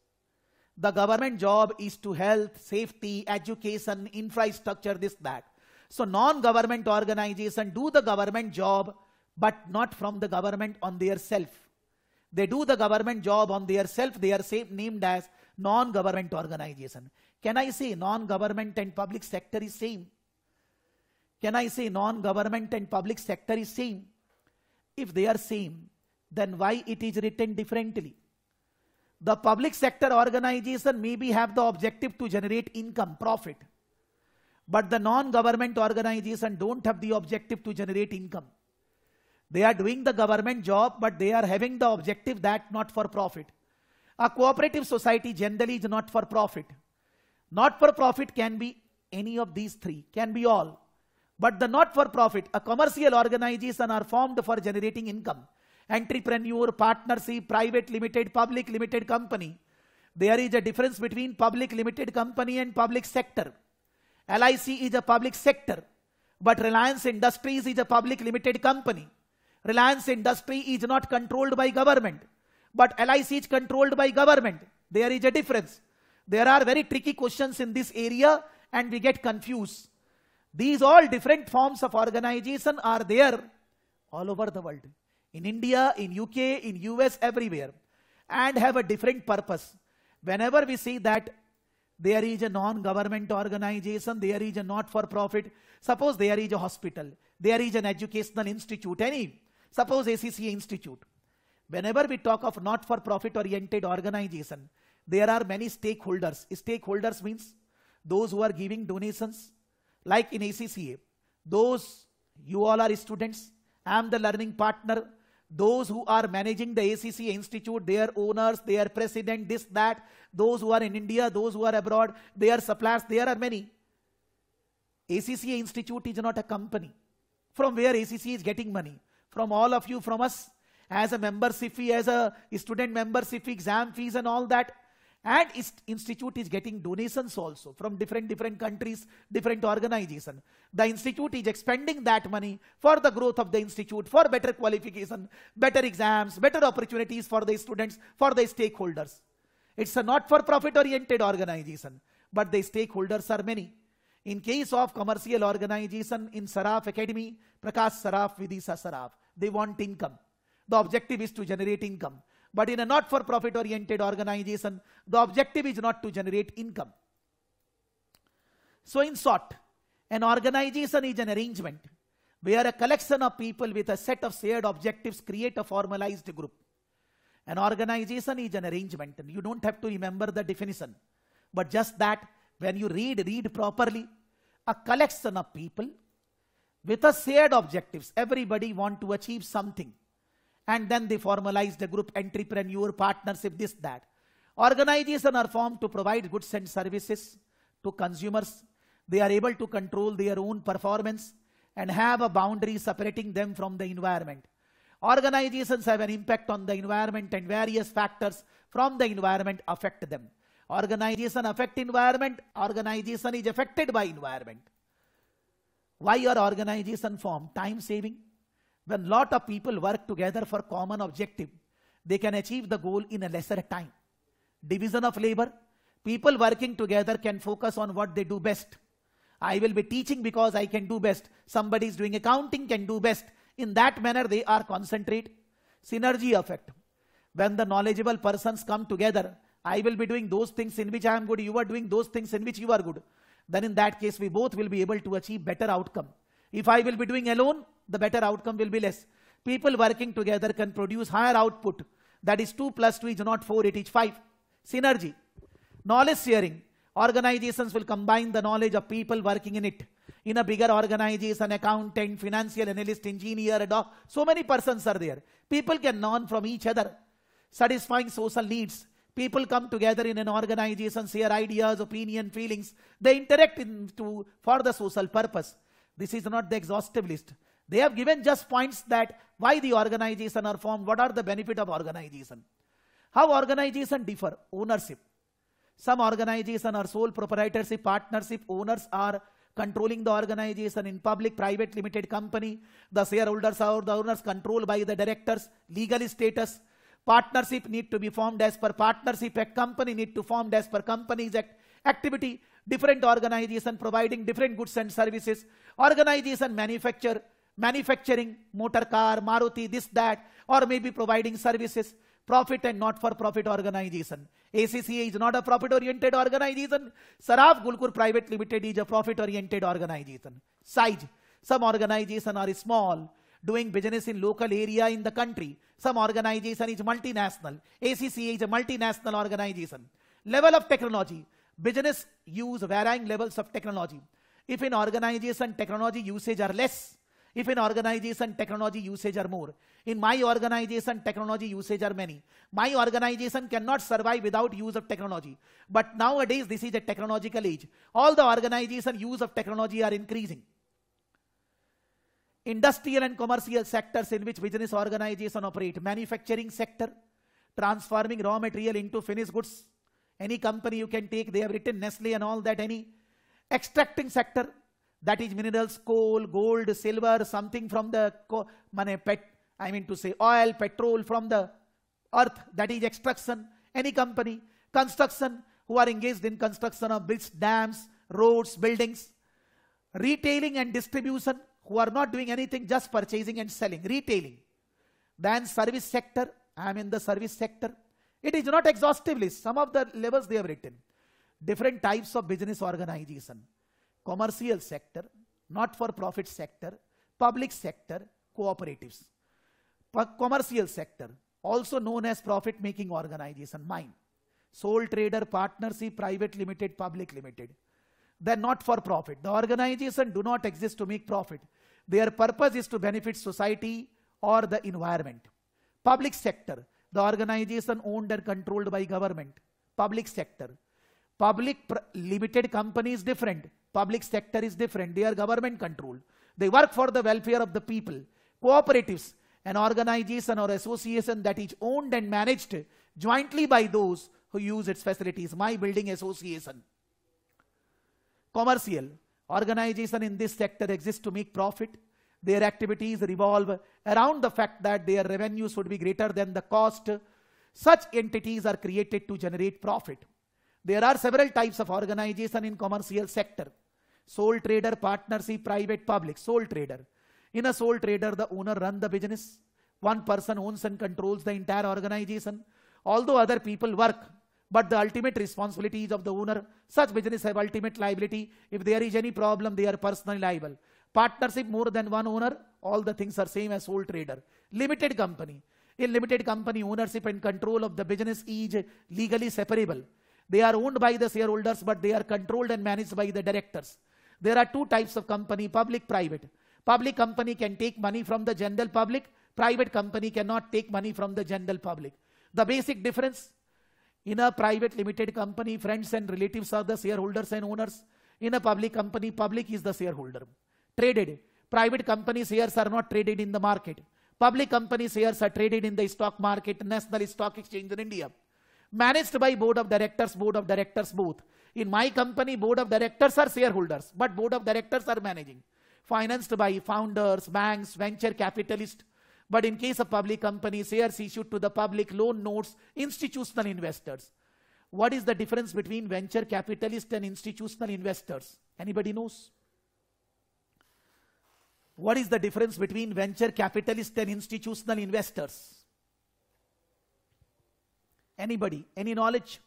The government job is to health, safety, education, infrastructure, this, that. So non-government organization do the government job, but not from the government on their self. They do the government job on their self. They are named as non-government organization. Can I say non-government and public sector is same? Can I say non-government and public sector is same? If they are same, then why it is written differently? The public sector organization maybe have the objective to generate income, profit. But the non-government organization don't have the objective to generate income. They are doing the government job, but they are having the objective that not for profit. A cooperative society generally is not for profit. Not for profit can be any of these three, can be all. But the not for profit, a commercial organization are formed for generating income. Entrepreneur, partnership, private limited, public limited company. There is a difference between public limited company and public sector. LIC is a public sector, but Reliance Industries is a public limited company. Reliance Industry is not controlled by government, but LIC is controlled by government. There is a difference. There are very tricky questions in this area and we get confused. These all different forms of organization are there all over the world. In India, in UK, in US, everywhere. And have a different purpose. Whenever we see that there is a non-government organization, there is a not-for-profit. Suppose there is a hospital, there is an educational institute, any. Suppose ACCA Institute. Whenever we talk of not-for-profit oriented organization, there are many stakeholders. Stakeholders means those who are giving donations, like in ACCA. Those, you all are students, I am the learning partner, those who are managing the ACC Institute, their owners, their president, this, that, those who are in India, those who are abroad, their suppliers, there are many. ACC Institute is not a company. From where ACC is getting money? From all of you, from us, as a membership fee, as a student membership fee, exam fees and all that and institute is getting donations also from different different countries different organization the institute is expending that money for the growth of the institute for better qualification better exams better opportunities for the students for the stakeholders it's a not for profit oriented organization but the stakeholders are many in case of commercial organization in saraf academy prakash saraf vidisha saraf they want income the objective is to generate income but in a not-for-profit oriented organization, the objective is not to generate income. So in short, an organization is an arrangement where a collection of people with a set of shared objectives create a formalized group. An organization is an arrangement and you don't have to remember the definition. But just that when you read, read properly. A collection of people with a shared objectives. Everybody want to achieve something and then they formalize the group entrepreneur partnership, this, that. organization are formed to provide goods and services to consumers. They are able to control their own performance and have a boundary separating them from the environment. Organizations have an impact on the environment and various factors from the environment affect them. Organization affect environment, organization is affected by environment. Why are organization formed? Time saving, when lot of people work together for common objective, they can achieve the goal in a lesser time. Division of labor, people working together can focus on what they do best. I will be teaching because I can do best. Somebody is doing accounting can do best. In that manner, they are concentrate. Synergy effect. When the knowledgeable persons come together, I will be doing those things in which I am good. You are doing those things in which you are good. Then in that case, we both will be able to achieve better outcome. If I will be doing alone, the better outcome will be less. People working together can produce higher output. That is 2 plus 2 is not 4, it is 5. Synergy. Knowledge sharing. Organizations will combine the knowledge of people working in it. In a bigger organization, accountant, financial analyst, engineer, doc, so many persons are there. People can learn from each other. Satisfying social needs. People come together in an organization, share ideas, opinion, feelings. They interact in to, for the social purpose. This is not the exhaustive list. They have given just points that why the organization are formed, what are the benefit of organization. How organization differ? Ownership. Some organization are sole proprietorship, partnership, owners are controlling the organization in public, private, limited company. The shareholders or the owners controlled by the directors, legal status, partnership need to be formed as per partnership act, company need to formed as per companies act, activity different organization providing different goods and services, organization manufacture, manufacturing, motor car, Maruti, this, that, or maybe providing services, profit and not for profit organization. ACCA is not a profit oriented organization. Saraf Gulkur Private Limited is a profit oriented organization. Size, some organization are small, doing business in local area in the country. Some organization is multinational. ACCA is a multinational organization. Level of technology, Business use varying levels of technology. If in organization technology usage are less, if in organization technology usage are more, in my organization technology usage are many. My organization cannot survive without use of technology. But nowadays this is a technological age. All the organization use of technology are increasing. Industrial and commercial sectors in which business organization operate, manufacturing sector, transforming raw material into finished goods, any company you can take, they have written Nestle and all that, any extracting sector, that is minerals, coal, gold, silver, something from the, money, pet, I mean to say oil, petrol from the earth, that is extraction, any company, construction, who are engaged in construction of bridges, dams, roads, buildings, retailing and distribution, who are not doing anything, just purchasing and selling, retailing. Then service sector, I am in the service sector, it is not exhaustive list. Some of the levels they have written. Different types of business organization. Commercial sector, not-for-profit sector, public sector, cooperatives. P commercial sector, also known as profit-making organization, mine. Sole trader, partnership, private limited, public limited. They're not for profit. The organization do not exist to make profit. Their purpose is to benefit society or the environment. Public sector, the organization owned and controlled by government. Public sector. Public limited company is different. Public sector is different. They are government controlled. They work for the welfare of the people. Cooperatives, an organization or association that is owned and managed jointly by those who use its facilities. My building association. Commercial, organization in this sector exists to make profit their activities revolve around the fact that their revenues would be greater than the cost. Such entities are created to generate profit. There are several types of organization in commercial sector. Sole trader, partnership, private, public, sole trader. In a sole trader, the owner run the business. One person owns and controls the entire organization. Although other people work, but the ultimate responsibility is of the owner. Such business have ultimate liability. If there is any problem, they are personally liable. Partnership more than one owner, all the things are same as sole trader. Limited company. In limited company, ownership and control of the business is legally separable. They are owned by the shareholders, but they are controlled and managed by the directors. There are two types of company, public, private. Public company can take money from the general public. Private company cannot take money from the general public. The basic difference in a private limited company, friends and relatives are the shareholders and owners. In a public company, public is the shareholder traded. Private company shares are not traded in the market. Public company shares are traded in the stock market, National Stock Exchange in India. Managed by board of directors, board of directors both. In my company, board of directors are shareholders, but board of directors are managing. Financed by founders, banks, venture capitalists. But in case of public company, shares issued to the public, loan notes, institutional investors. What is the difference between venture capitalists and institutional investors? Anybody knows? What is the difference between venture capitalists and institutional investors? Anybody? Any knowledge?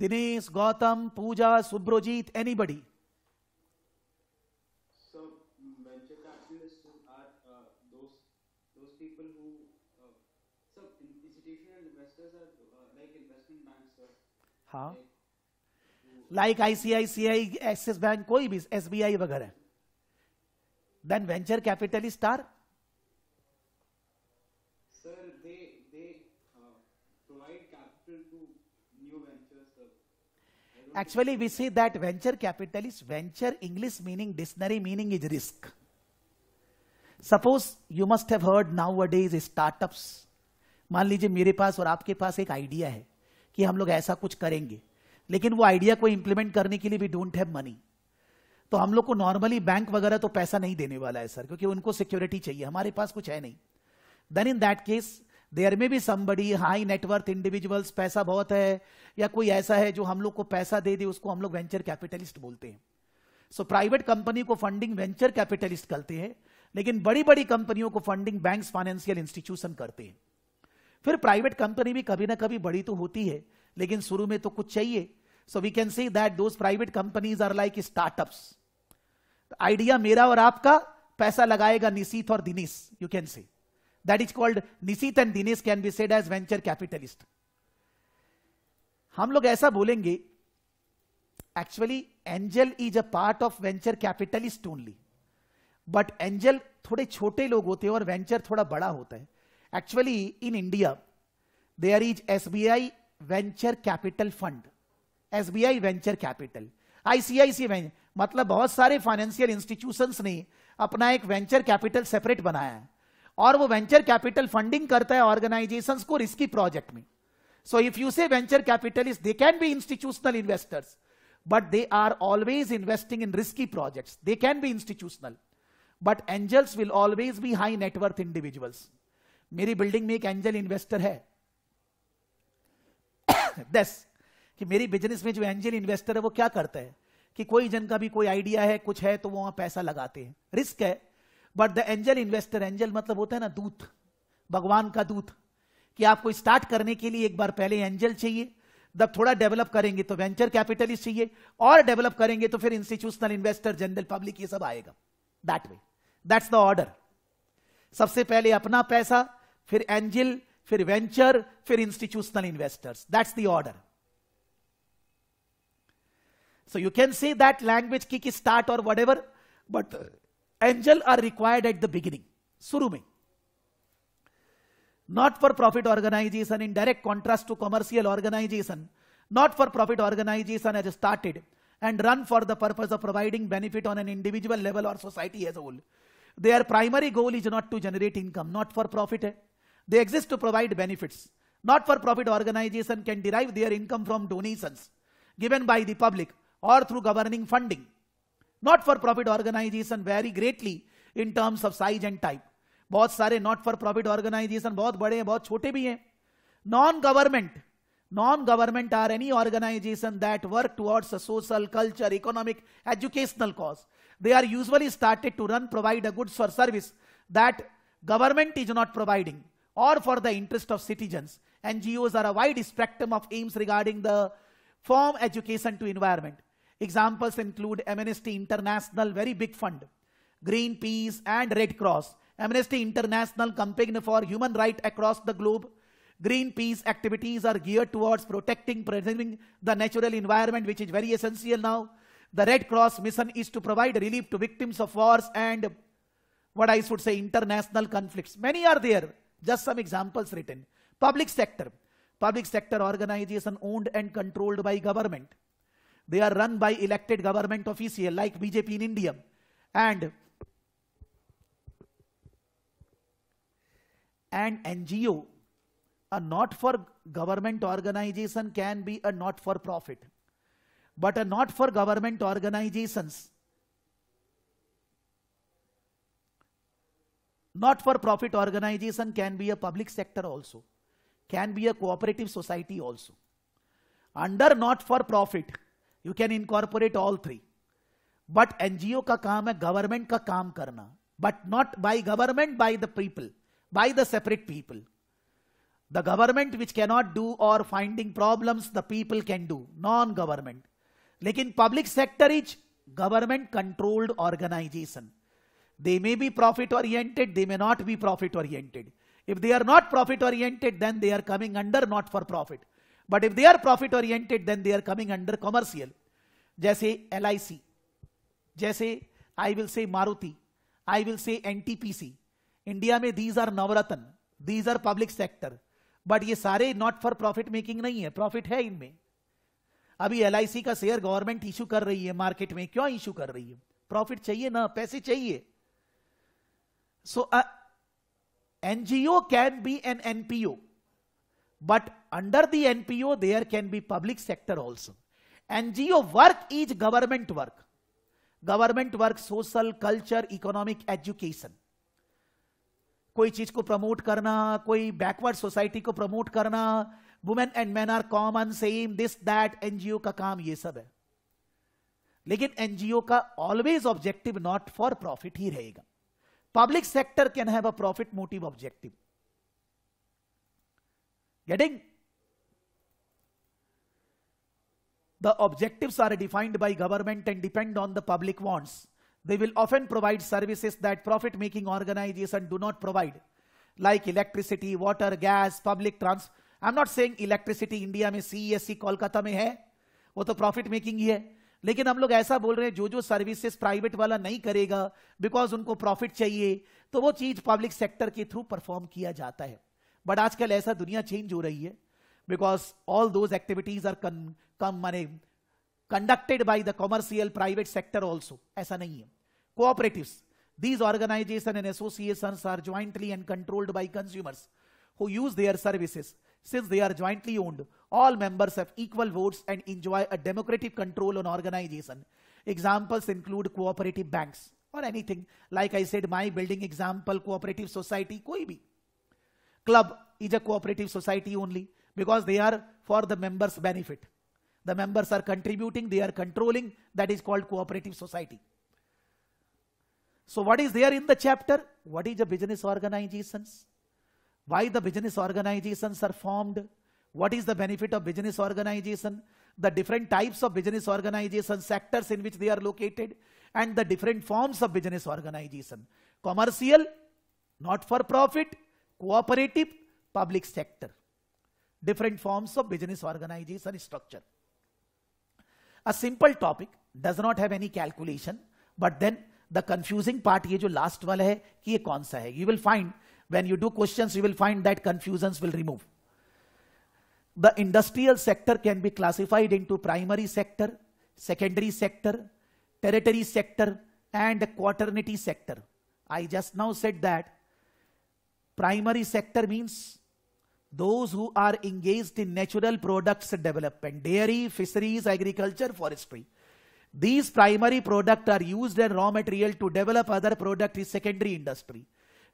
Dinesh, Gautam, Pooja, Subrojit, anybody? हाँ like ICICI Axis bank कोई भी SBI वगैरह then venture capital star actually we see that venture capitalist venture english meaning dictionary meaning is risk suppose you must have heard nowadays startups मान लीजिए मेरे पास और आपके पास एक idea है कि हम लोग ऐसा कुछ करेंगे लेकिन वो आइडिया को इंप्लीमेंट करने के लिए भी डोंट हैव मनी तो हम लोग को नॉर्मली बैंक वगैरह तो पैसा नहीं देने वाला है सर क्योंकि उनको सिक्योरिटी चाहिए हमारे पास कुछ है नहीं then in that case there में भी समबड़ी हाई नेटवर्थ इंडिविजुअल्स पैसा बहुत है या कोई ऐसा है जो हम लोग को पैसा दे दे उसको हम लोग वेंचर कैपिटलिस्ट बोलते हैं सो प्राइवेट कंपनी को फंडिंग वेंचर कैपिटलिस्ट करते हैं लेकिन बड़ी बड़ी कंपनियों को फंडिंग बैंक्स फाइनेंशियल इंस्टीट्यूशन करते हैं फिर प्राइवेट कंपनी भी कभी ना कभी बड़ी तो होती है लेकिन शुरू में तो कुछ चाहिए so we can see that those private companies are like startup idea मेरा और आपका पैसा लगाएगा निशीत और Dinesh you can see that is called Nishit and Dinesh can be said as venture capitalist हम लोग ऐसा बोलेंगे actually angel is a part of venture capitalist only but angel थोड़े छोटे लोग होते हैं और वेंचर थोड़ा बड़ा होता है Actually, in India, there is SBI Venture Capital Fund. SBI Venture Capital. ICICI मतलब बहुत सारे फाइनेंशियल इंस्टीट्यूशंस ने अपना एक वेंचर कैपिटल सेपरेट बनाया है और वो वेंचर कैपिटल फंडिंग करता है ऑर्गेनाइजेशंस को रिस्की प्रोजेक्ट में so if you say venture capital is they can be institutional investors but they are always investing in risky projects they can be institutional but angels will always be high net worth individuals मेरी building में एक angel investor है दस कि मेरी business में जो angel investor है वो क्या करता है कि कोई जन का भी कोई आइडिया है कुछ है तो वो वहां पैसा लगाते हैं रिस्क है but the angel investor angel मतलब होता है ना दूत भगवान का दूत कि आपको स्टार्ट करने के लिए एक बार पहले एंजल चाहिए जब थोड़ा डेवलप करेंगे तो वेंचर कैपिटलिस्ट चाहिए और डेवलप करेंगे तो फिर इंस्टीट्यूशनल इन्वेस्टर जनरल पब्लिक ये सब आएगा that way that's the order सबसे पहले अपना पैसा फिर angel, फिर venture, फिर institutional investors. That's the order. so you can say that language ki start or whatever but angel are required at the beginning suru mein not for profit organization in direct contrast to commercial organization not for profit organization has started and run for the purpose of providing benefit on an individual level or society as a whole their primary goal is not to generate income not for profit hai. They exist to provide benefits. Not-for-profit organization can derive their income from donations given by the public or through governing funding. Not-for-profit organization vary greatly in terms of size and type. बहुत सारे not for profit organisation बहुत बड़े हैं बहुत छोटे भी हैं non government non government are any organization that work towards a social culture economic educational cause they are usually started to run provide a goods और service that government is not providing or for the interest of citizens. NGOs are a wide spectrum of aims regarding the from education to environment. Examples include Amnesty International, very big fund, Greenpeace and Red Cross. Amnesty International campaign for human rights across the globe. Greenpeace activities are geared towards protecting, preserving the natural environment, which is very essential now. The Red Cross mission is to provide relief to victims of wars and what I should say, international conflicts. Many are there. Just some examples written. Public sector. Public sector organization owned and controlled by government. They are run by elected government official like BJP in India. And, and NGO, a not for government organization can be a not for profit. But a not for government organizations Not for profit organization can be a public sector also, can be a cooperative society also. Under not for profit, you can incorporate all three. But NGO ka kaam hai government ka kaam karna, But not by government, by the people, by the separate people. The government which cannot do or finding problems, the people can do, non-government. लेकिन public sector is government controlled organization. They may be profit oriented, they may not be profit oriented. If they are not profit oriented, then they are coming under not for profit. But if they are profit oriented, then they are coming under commercial. jaise lic jaise i will say maruti i will say ntpc india mein these are navratan these are public sector but ye sare not for profit making nahi hai profit hai inme अभी L का share government issue कर रही है market में क्यों issue कर रही है प्रॉफिट चाहिए ना पैसे चाहिए So a NGO can be an NPO, but under the NPO there can be public sector also. NGO work is government work. Government work, social, culture, economic, education. कोई चीज को प्रमोट करना कोई बैकवर्ड सोसाइटी को promote करना women and man are common same this that NGO का काम ये सब है लेकिन एनजीओ का always objective not for profit ही रहेगा Public sector can have a profit motive objective. Getting? The objectives are defined by government and depend on the public wants. They will often provide services that profit-making organizations do not provide, like electricity, water, gas, public transport. I'm not saying electricity India में CESC Kolkata may वो तो profit profit making hai. लेकिन हम लोग ऐसा बोल रहे हैं जो जो सर्विसेज प्राइवेट वाला नहीं करेगा बिकॉज उनको प्रॉफिट चाहिए तो वो चीज पब्लिक सेक्टर के थ्रू परफॉर्म किया जाता है बट आजकल ऐसा दुनिया चेंज हो रही है because all those activities are come माने conducted by the commercial private sector also ऐसा नहीं है cooperative these organization and association are jointly and controlled by consumers who use their services. Since they are jointly owned, all members have equal votes and enjoy a democratic control on organization. Examples include cooperative banks or anything. Like I said, my building example, cooperative society, koi bhi. Club is a cooperative society only because they are for the members' benefit. The members are contributing, they are controlling. That is called cooperative society. So what is there in the chapter? What is a business organizations? why the business organizations are formed, what is the benefit of business organization, the different types of business organization, sectors in which they are located, and the different forms of business organization. Commercial, not-for-profit, cooperative, public sector. Different forms of business organization structure. A simple topic does not have any calculation, but then the confusing part ye jo last wala hai ki ye kaun sa hai You will find When you do questions, you will find that confusions will remove. The industrial sector can be classified into primary sector, secondary sector, territory sector, and quaternary sector. I just now said that primary sector means those who are engaged in natural products development, dairy, fisheries, agriculture, forestry. These primary products are used as raw material to develop other product is secondary industry.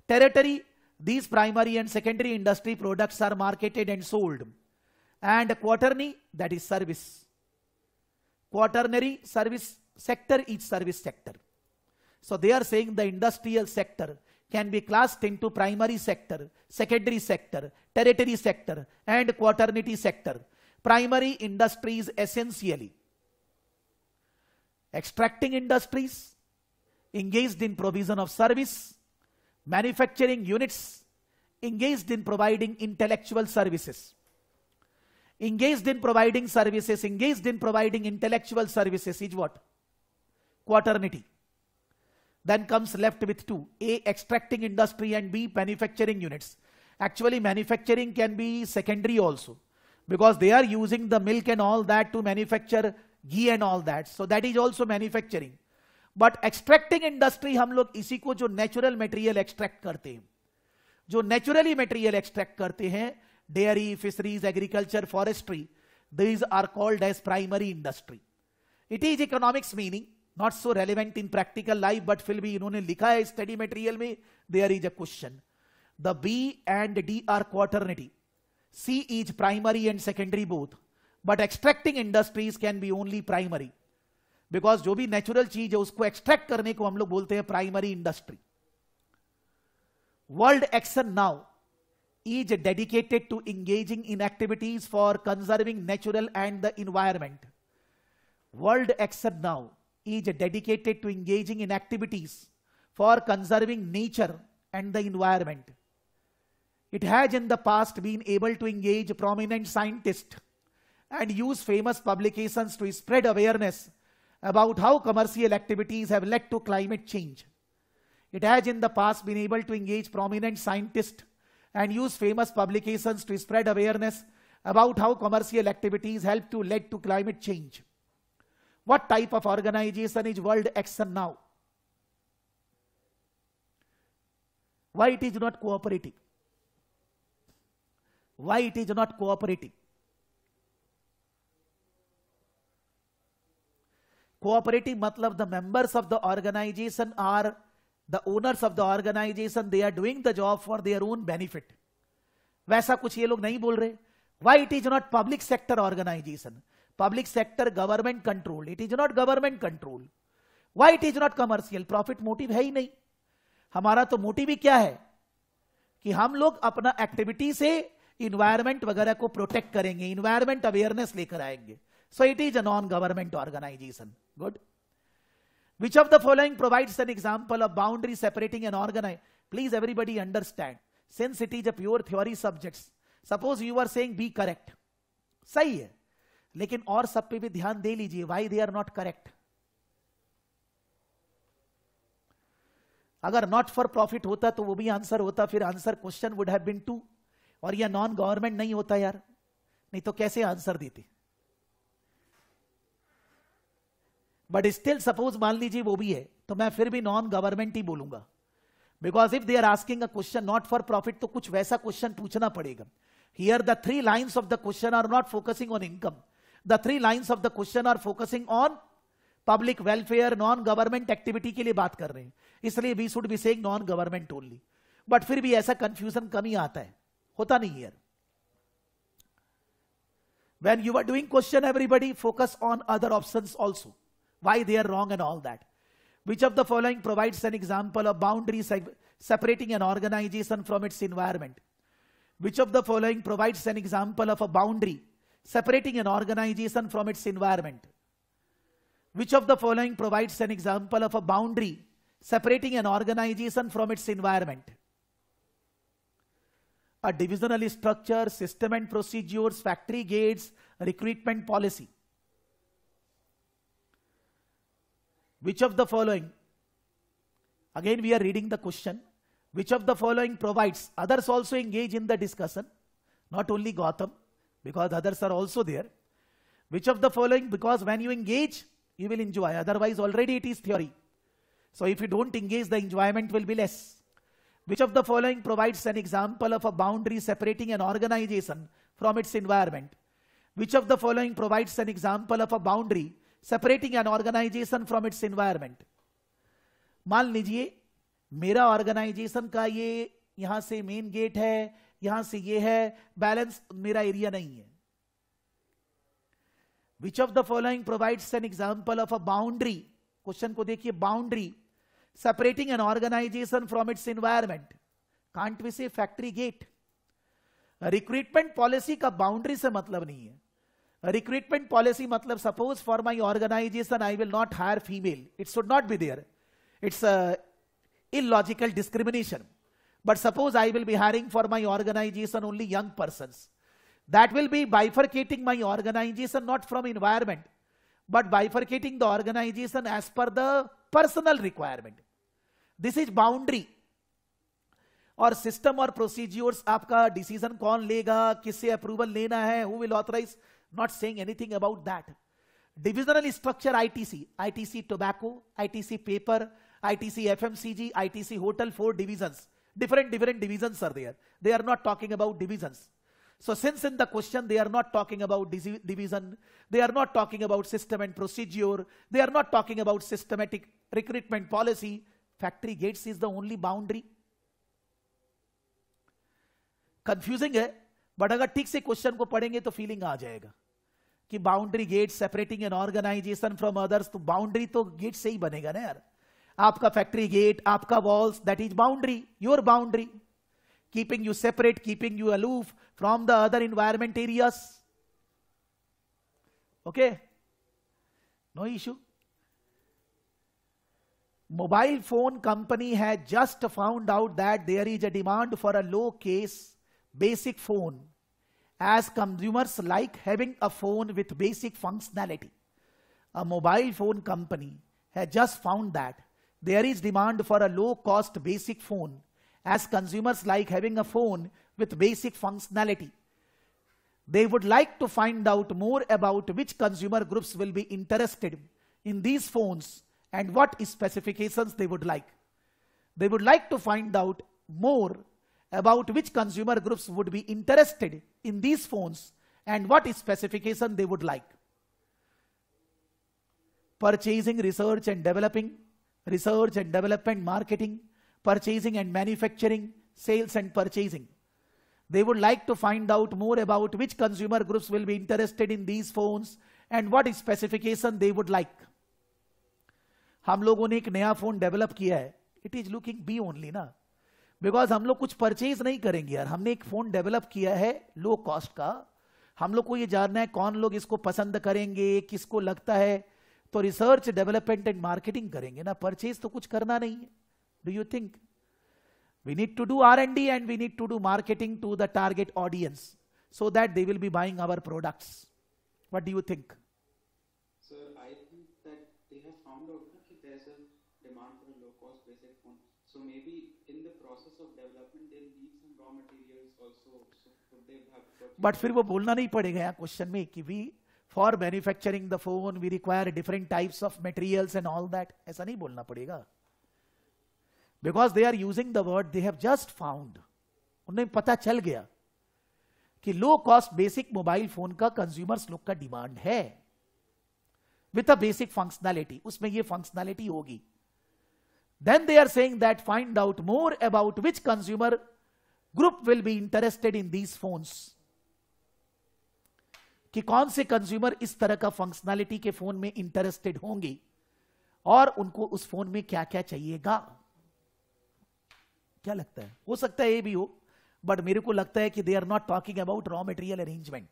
Territory these primary and secondary industry products are marketed and sold. And quaternary, that is service. Quaternary service sector each service sector. So they are saying the industrial sector can be classed into primary sector, secondary sector, territory sector and quaternary sector. Primary industries essentially extracting industries, engaged in provision of service, manufacturing units engaged in providing intellectual services engaged in providing services engaged in providing intellectual services is what quaternity then comes left with two a extracting industry and b manufacturing units actually manufacturing can be secondary also because they are using the milk and all that to manufacture ghee and all that so that is also manufacturing but extracting industry हम लोग इसी को जो natural material extract करते हैं जो naturally material extract करते हैं dairy fisheries agriculture forestry these are called as primary industry it is economics meaning not so relevant in practical life but फिर भी इन्होंने लिखा है स्टडी मेटेरियल में there is a question the B and D are quaternary C is primary and secondary both but extracting industries can be only primary because जो भी natural चीज है उसको एक्सट्रैक्ट करने को हम लोग बोलते हैं primary industry world action now is dedicated to engaging in activities for conserving natural and the environment world action now is dedicated to engaging in activities for conserving nature and the environment. It has in the past been able to engage prominent scientists and use famous publications to spread awareness about how commercial activities have led to climate change. It has in the past been able to engage prominent scientists and use famous publications to spread awareness about how commercial activities help to lead to climate change. What type of organization is World Action now? Why it is not cooperative? Why it is not cooperative? cooperative matlab the members of the organization are the owners of the organization they are doing the job for their own benefit वैसा कुछ ये लोग नहीं बोल रहे why it is not public sector organization public sector government control it is not government control why it is not commercial profit motive है ही नहीं हमारा तो मोटिव ही क्या है कि हम लोग अपना एक्टिविटी से इन्वायरमेंट वगैरह को प्रोटेक्ट करेंगे इन्वायरमेंट अवेयरनेस लेकर आएंगे So it is a non-government organization. Good. Which of the following provides an example of boundary separating an organ? Please everybody understand. Since it is a pure theory subjects. Suppose you are saying be correct. sahi hai lekin aur sab pe bhi dhyan de lijiye why they are not correct agar not for profit hota to wo bhi answer hota fir answer question would have been two aur ye non government nahi hota yaar nahi to kaise answer dete but still suppose मान लीजिए वो भी है तो मैं फिर भी non government ही बोलूंगा because if they are asking a question not for profit तो कुछ वैसा क्वेश्चन पूछना पड़ेगा here the three lines of the question are not focusing on income the three lines of the question are focusing on public welfare non government activity के लिए बात कर रहे हैं इसलिए we should be saying non government only but फिर भी ऐसा कंफ्यूजन कम ही आता है होता नहीं here when you are doing question everybody focus on other options also why they are wrong and all that. Which of the following provides an example of boundary separating an organization from its environment? Which of the following provides an example of a boundary separating an organization from its environment? Which of the following provides an example of a boundary separating an organization from its environment? A divisional structure, system and procedures, factory gates, recruitment policy. Which of the following? Again, we are reading the question. Which of the following provides? Others also engage in the discussion, not only Gotham, because others are also there. Which of the following? Because when you engage, you will enjoy. Otherwise, already it is theory. So if you don't engage, the enjoyment will be less. Which of the following provides an example of a boundary separating an organization from its environment? Which of the following provides an example of a boundary separating an organization from its environment मान लीजिए मेरा organisation का ये यहां से main gate है यहां से ये है बैलेंस मेरा एरिया नहीं है which of the following provides an example of a boundary question को देखिए boundary separating an organization from its environment can't we say factory gate recruitment policy का बाउंड्री से मतलब नहीं है रिक्रूटमेंट पॉलिसी मतलब suppose for my organization I will not hire female it's should not be there it's illogical discrimination but suppose I will be hiring for my organization only young person that will be bifurcating my organization not from environment but bifurcating the organization as per the personal requirement this is boundary और system और procedures आपका decision कौन लेगा किससे approval लेना है who will authorize Not saying anything about that. Divisional structure ITC, ITC tobacco, ITC paper, ITC FMCG, ITC hotel, four divisions. Different, different divisions are there. They are not talking about divisions. So since in the question they are not talking about division, they are not talking about system and procedure, they are not talking about systematic recruitment policy, factory gates is the only boundary. Confusing, eh? But if you से question, को पढ़ेंगे तो feeling feeling. कि boundary gate separating an organization from others तो boundary तो gate से ही बनेगा ना यार आपका फैक्ट्री गेट आपका walls that is boundary your boundary keeping you separate keeping you aloof from the other environment areas okay no issue mobile phone company है just found out that there is a demand for a low case basic phone as consumers like having a phone with basic functionality. A mobile phone company has just found that there is demand for a low-cost basic phone as consumers like having a phone with basic functionality. They would like to find out more about which consumer groups will be interested in these phones and what specifications they would like. They would like to find out more about which consumer groups would be interested in these phones and what specification they would like. Purchasing, research and developing, research and development, marketing, purchasing and manufacturing, sales and purchasing. They would like to find out more about which consumer groups will be interested in these phones and what specification they would like. हम लोगों ने एक नया phone develop किया है it is looking be only ना because हम लोग कुछ परचेज नहीं करेंगे यार हमने एक फोन डेवलप किया है लो कॉस्ट का हम लोग को ये जानना है कौन लोग इसको पसंद करेंगे किसको लगता है तो रिसर्च डेवलपमेंट एंड मार्केटिंग करेंगे ना परचेज तो कुछ करना नहीं है do you think we need to do R and D and we need to do marketing to the target audience so that they will be buying our products what do you think So maybe बट फिर वो बोलना नहीं पड़ेगा question में कि we for manufacturing the phone we require different types of materials and all that ऐसा नहीं बोलना पड़ेगा because they are using the word they have just found उन्हें पता चल गया कि low cost basic mobile phone का कंज्यूमर्स लोग का डिमांड है विथ अ बेसिक फंक्शनैलिटी उसमें ये फंक्शनैलिटी होगी then they are saying that find out more about which consumer group will be interested in these phones कि कौन से कंज्यूमर इस तरह का फंक्शनैलिटी के फोन में इंटरेस्टेड होंगे और उनको उस फोन में क्या क्या चाहिएगा क्या लगता है हो सकता है ये भी हो बट मेरे को लगता है कि they are not talking about raw material arrangement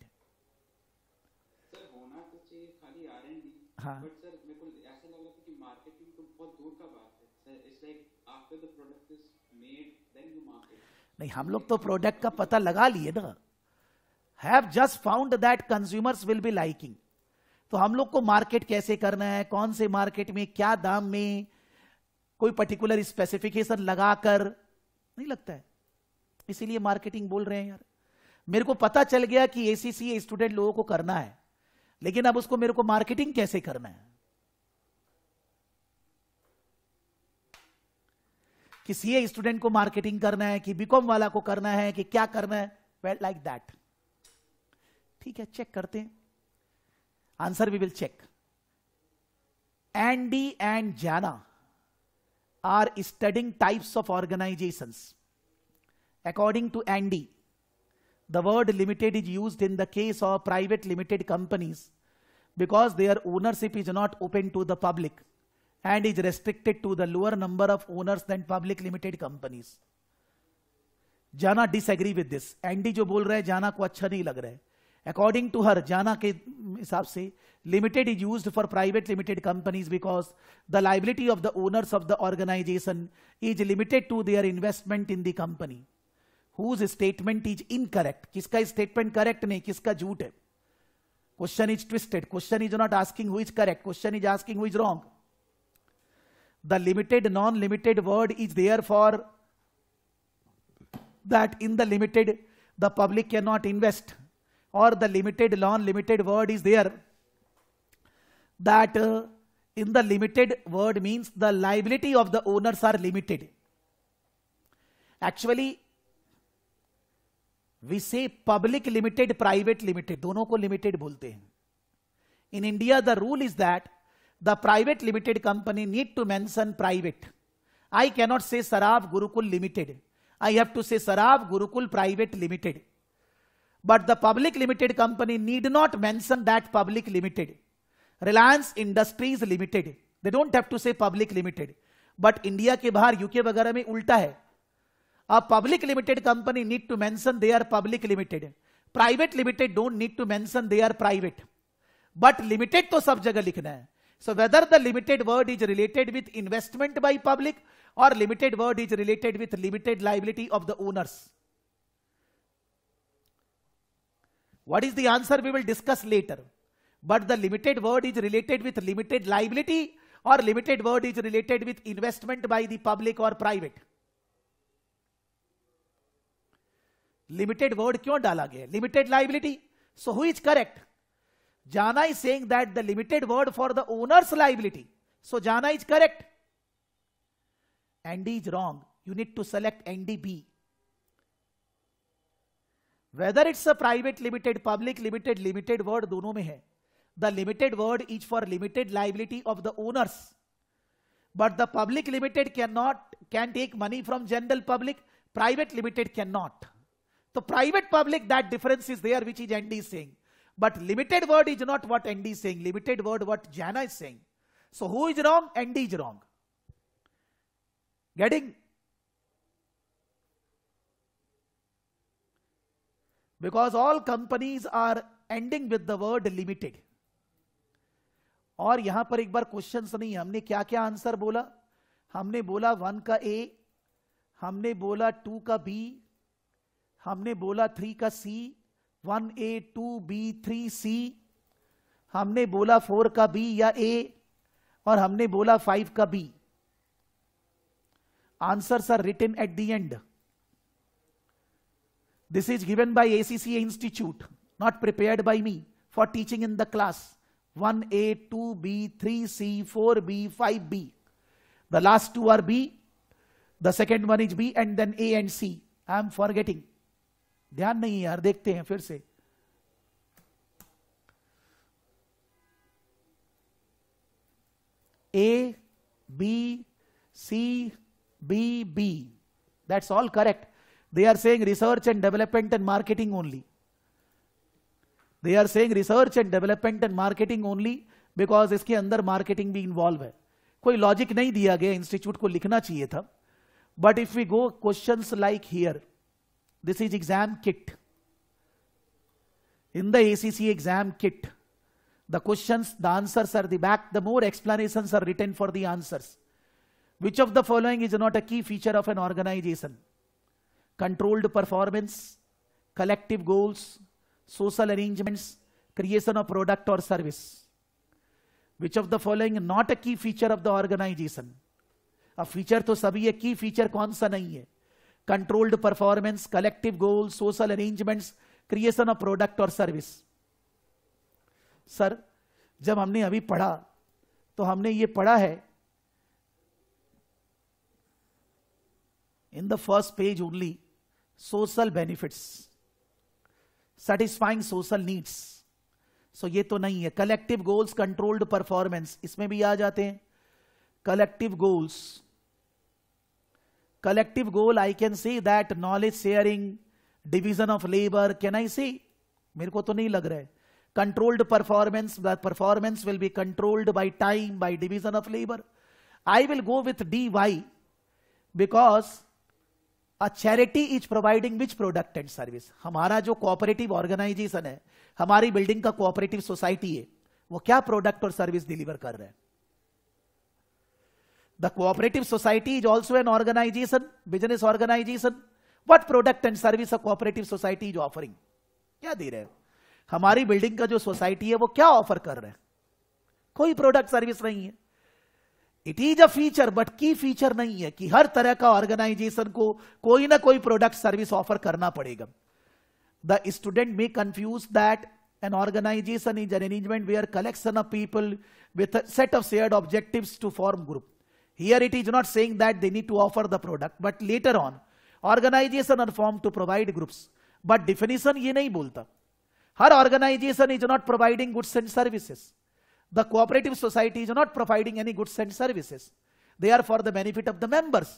हाँ तो नहीं हम लोग तो प्रोडक्ट का पता लगा लिए ना have just found that consumers will be liking तो हम लोग को मार्केट कैसे करना है कौन से मार्केट में क्या दाम में कोई पर्टिकुलर स्पेसिफिकेशन लगाकर नहीं लगता है इसीलिए मार्केटिंग बोल रहे हैं यार मेरे को पता चल गया कि एसीसी स्टूडेंट लोगों को करना है लेकिन अब उसको मेरे को मार्केटिंग कैसे करना है कि सीए स्टूडेंट को मार्केटिंग करना है कि बीकॉम वाला को करना है कि क्या करना है वेल लाइक दैट ठीक है चेक करते हैं answer we will check Andy and Jana are studying types of organization according to Andy the word limited is use in the case of private limited companies because they are ownership is not open to the public and is restricted to the lower number of owners and public limited companies Jana disagree with this Andy जो बोल रहे हैं जाना को अच्छा नहीं लग रहा है अकॉर्डिंग टू हर जाना के हिसाब से limited is used for private limited companies because the liability of the owners of the organization is limited to their investment in the company whose statement is incorrect kiska statement correct nahi kiska jhoot hai question is twisted question is not asking who is correct question is asking who is wrong the limited non limited word is there for that in the limited the public cannot invest or the limited non-limited word is there that uh, in the limited word means the liability of the owners are limited. Actually, we say public limited, private limited, दोनों को limited बोलते हैं. In India, the rule is that the private limited company need to mention private. I cannot say Sarab Gurukul Limited. I have to say Sarab Gurukul Private Limited. but the public limited company need not mention that public limited. Reliance Industries Limited. They don't have to say public limited. But India के बाहर UK वगैरह में उल्टा है अब public limited company need to mention they are public limited private limited don't need to mention they are private but limited तो सब जगह लिखना है so whether the limited word is related with investment by public और limited word is related with limited liability of the owners What is the answer? We will discuss later. But the limited word is related with limited liability or limited word is related with investment by the public or private. Limited word क्यों डाला गया? Limited liability. So who is correct? Jana is saying that the limited word for the owner's liability. So Jana is correct. Andy is wrong. You need to select NDB whether it's a private limited public limited limited word dono mein hai the limited word is for limited liability of the owners but the public limited cannot can take money from general public private limited cannot so private public that difference is there which is nd saying but limited word is not what nd is saying limited word what jana is saying so who is wrong nd is wrong getting because all companies are ending with the word limited और यहां पर एक बार question नहीं हमने क्या क्या answer बोला हमने बोला वन का ए हमने बोला टू का बी हमने बोला थ्री का C one A two B three C हमने बोला फोर का बी या ए और हमने बोला फाइव का B answers are return at the end This is given by ACCA Institute, not prepared by me, for teaching in the class 1A, 2B, 3C, 4B, 5B. The last two are B, the second one is B, and then A and C. I am forgetting. ध्यान नहीं यार देखते हैं फिर A, B, C, B, B. That's all correct. They are saying research and development and marketing only. They are saying research and development and marketing only because iske andar marketing bhi involve hai koi logic nahi diya gaya institute ko likhna chahiye tha But if we go questions like here, this is exam kit. In the ACC exam kit, the questions, the answers are the back, the more explanations are written for the answers. Which of the following is not a key feature of an organization? controlled performance, collective goals, social arrangements, creation of product or service. Which of the following not a key feature of the organization? a feature to sabhi है key feature kaun sa nahi hai controlled performance collective goals social arrangements creation of product or service sir jab humne abhi padha to humne ye padha hai in the first page only social benefits satisfying social needs so ये तो नहीं है collective goals controlled performance इसमें भी आ जाते हैं collective goals collective goal I can see that knowledge sharing division of labour can I see मेरे को तो नहीं लग रहा है controlled performance performance will be controlled by time by division of labour I will go with D Y because a charity is providing which product and service हमारा जो cooperative organisation है हमारी बिल्डिंग का कोऑपरेटिव सोसाइटी है वो क्या product और service deliver कर रहे हैं the cooperative society is also an organization business organisation what product and service cooperative society is offering क्या दे रहे हैं हमारी बिल्डिंग का जो सोसाइटी है वो क्या ऑफर कर रहे हैं कोई प्रोडक्ट सर्विस नहीं है It is a feature, but key feature feature नहीं है कि हर तरह का ऑर्गेनाइजेशन को कोई ना कोई प्रोडक्ट सर्विस ऑफर करना पड़ेगा the student an organization is an arrangement where collection of people with a set of shared objectives to form group here it is not saying that they need to offer the product but later on organization are formed to provide groups but definition ye nahi bolta har organization is not providing goods and services The cooperative society is not providing any goods and services. They are for the benefit of the members.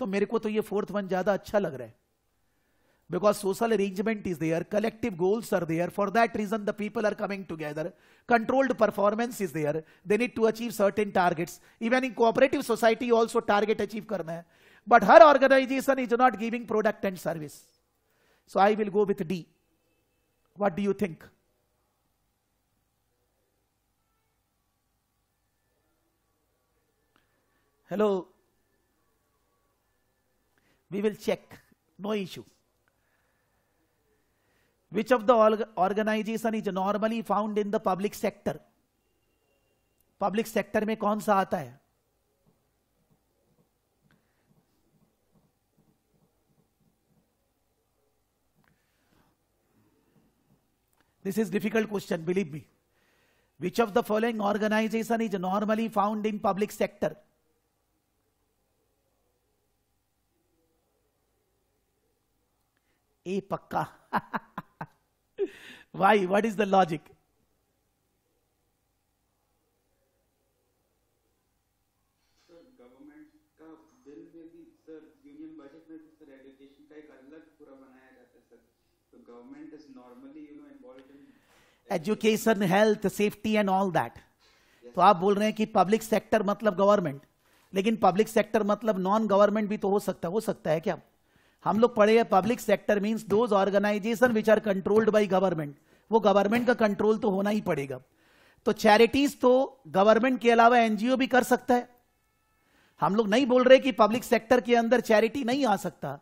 तो मेरे को तो ये fourth one ज्यादा अच्छा लग रहा है because social arrangement is there collective goals are there for that reason the people are coming together controlled performance is there they need to achieve certain targets even in cooperative society also target achieve करना है but हर organization is not giving product and service so I will go with D what do you think Hello. We will check. No issue. Which of the organization is normally found in the public sector? public sector mein kaun sa aata hai this is difficult question believe me which of the following organization is normally found in public sector A पक्का why what is the logic education health safety and all that तो आप बोल रहे हैं कि public sector मतलब government लेकिन public sector मतलब नॉन गवर्नमेंट भी तो हो सकता है हो सकता है क्या हम लोग पढ़े हैं public sector means those organization which are controlled by government वो गवर्नमेंट का कंट्रोल तो होना ही पड़ेगा तो चैरिटीज तो गवर्नमेंट के अलावा एनजीओ भी कर सकता है हम लोग नहीं बोल रहे कि पब्लिक सेक्टर के अंदर चैरिटी नहीं आ सकता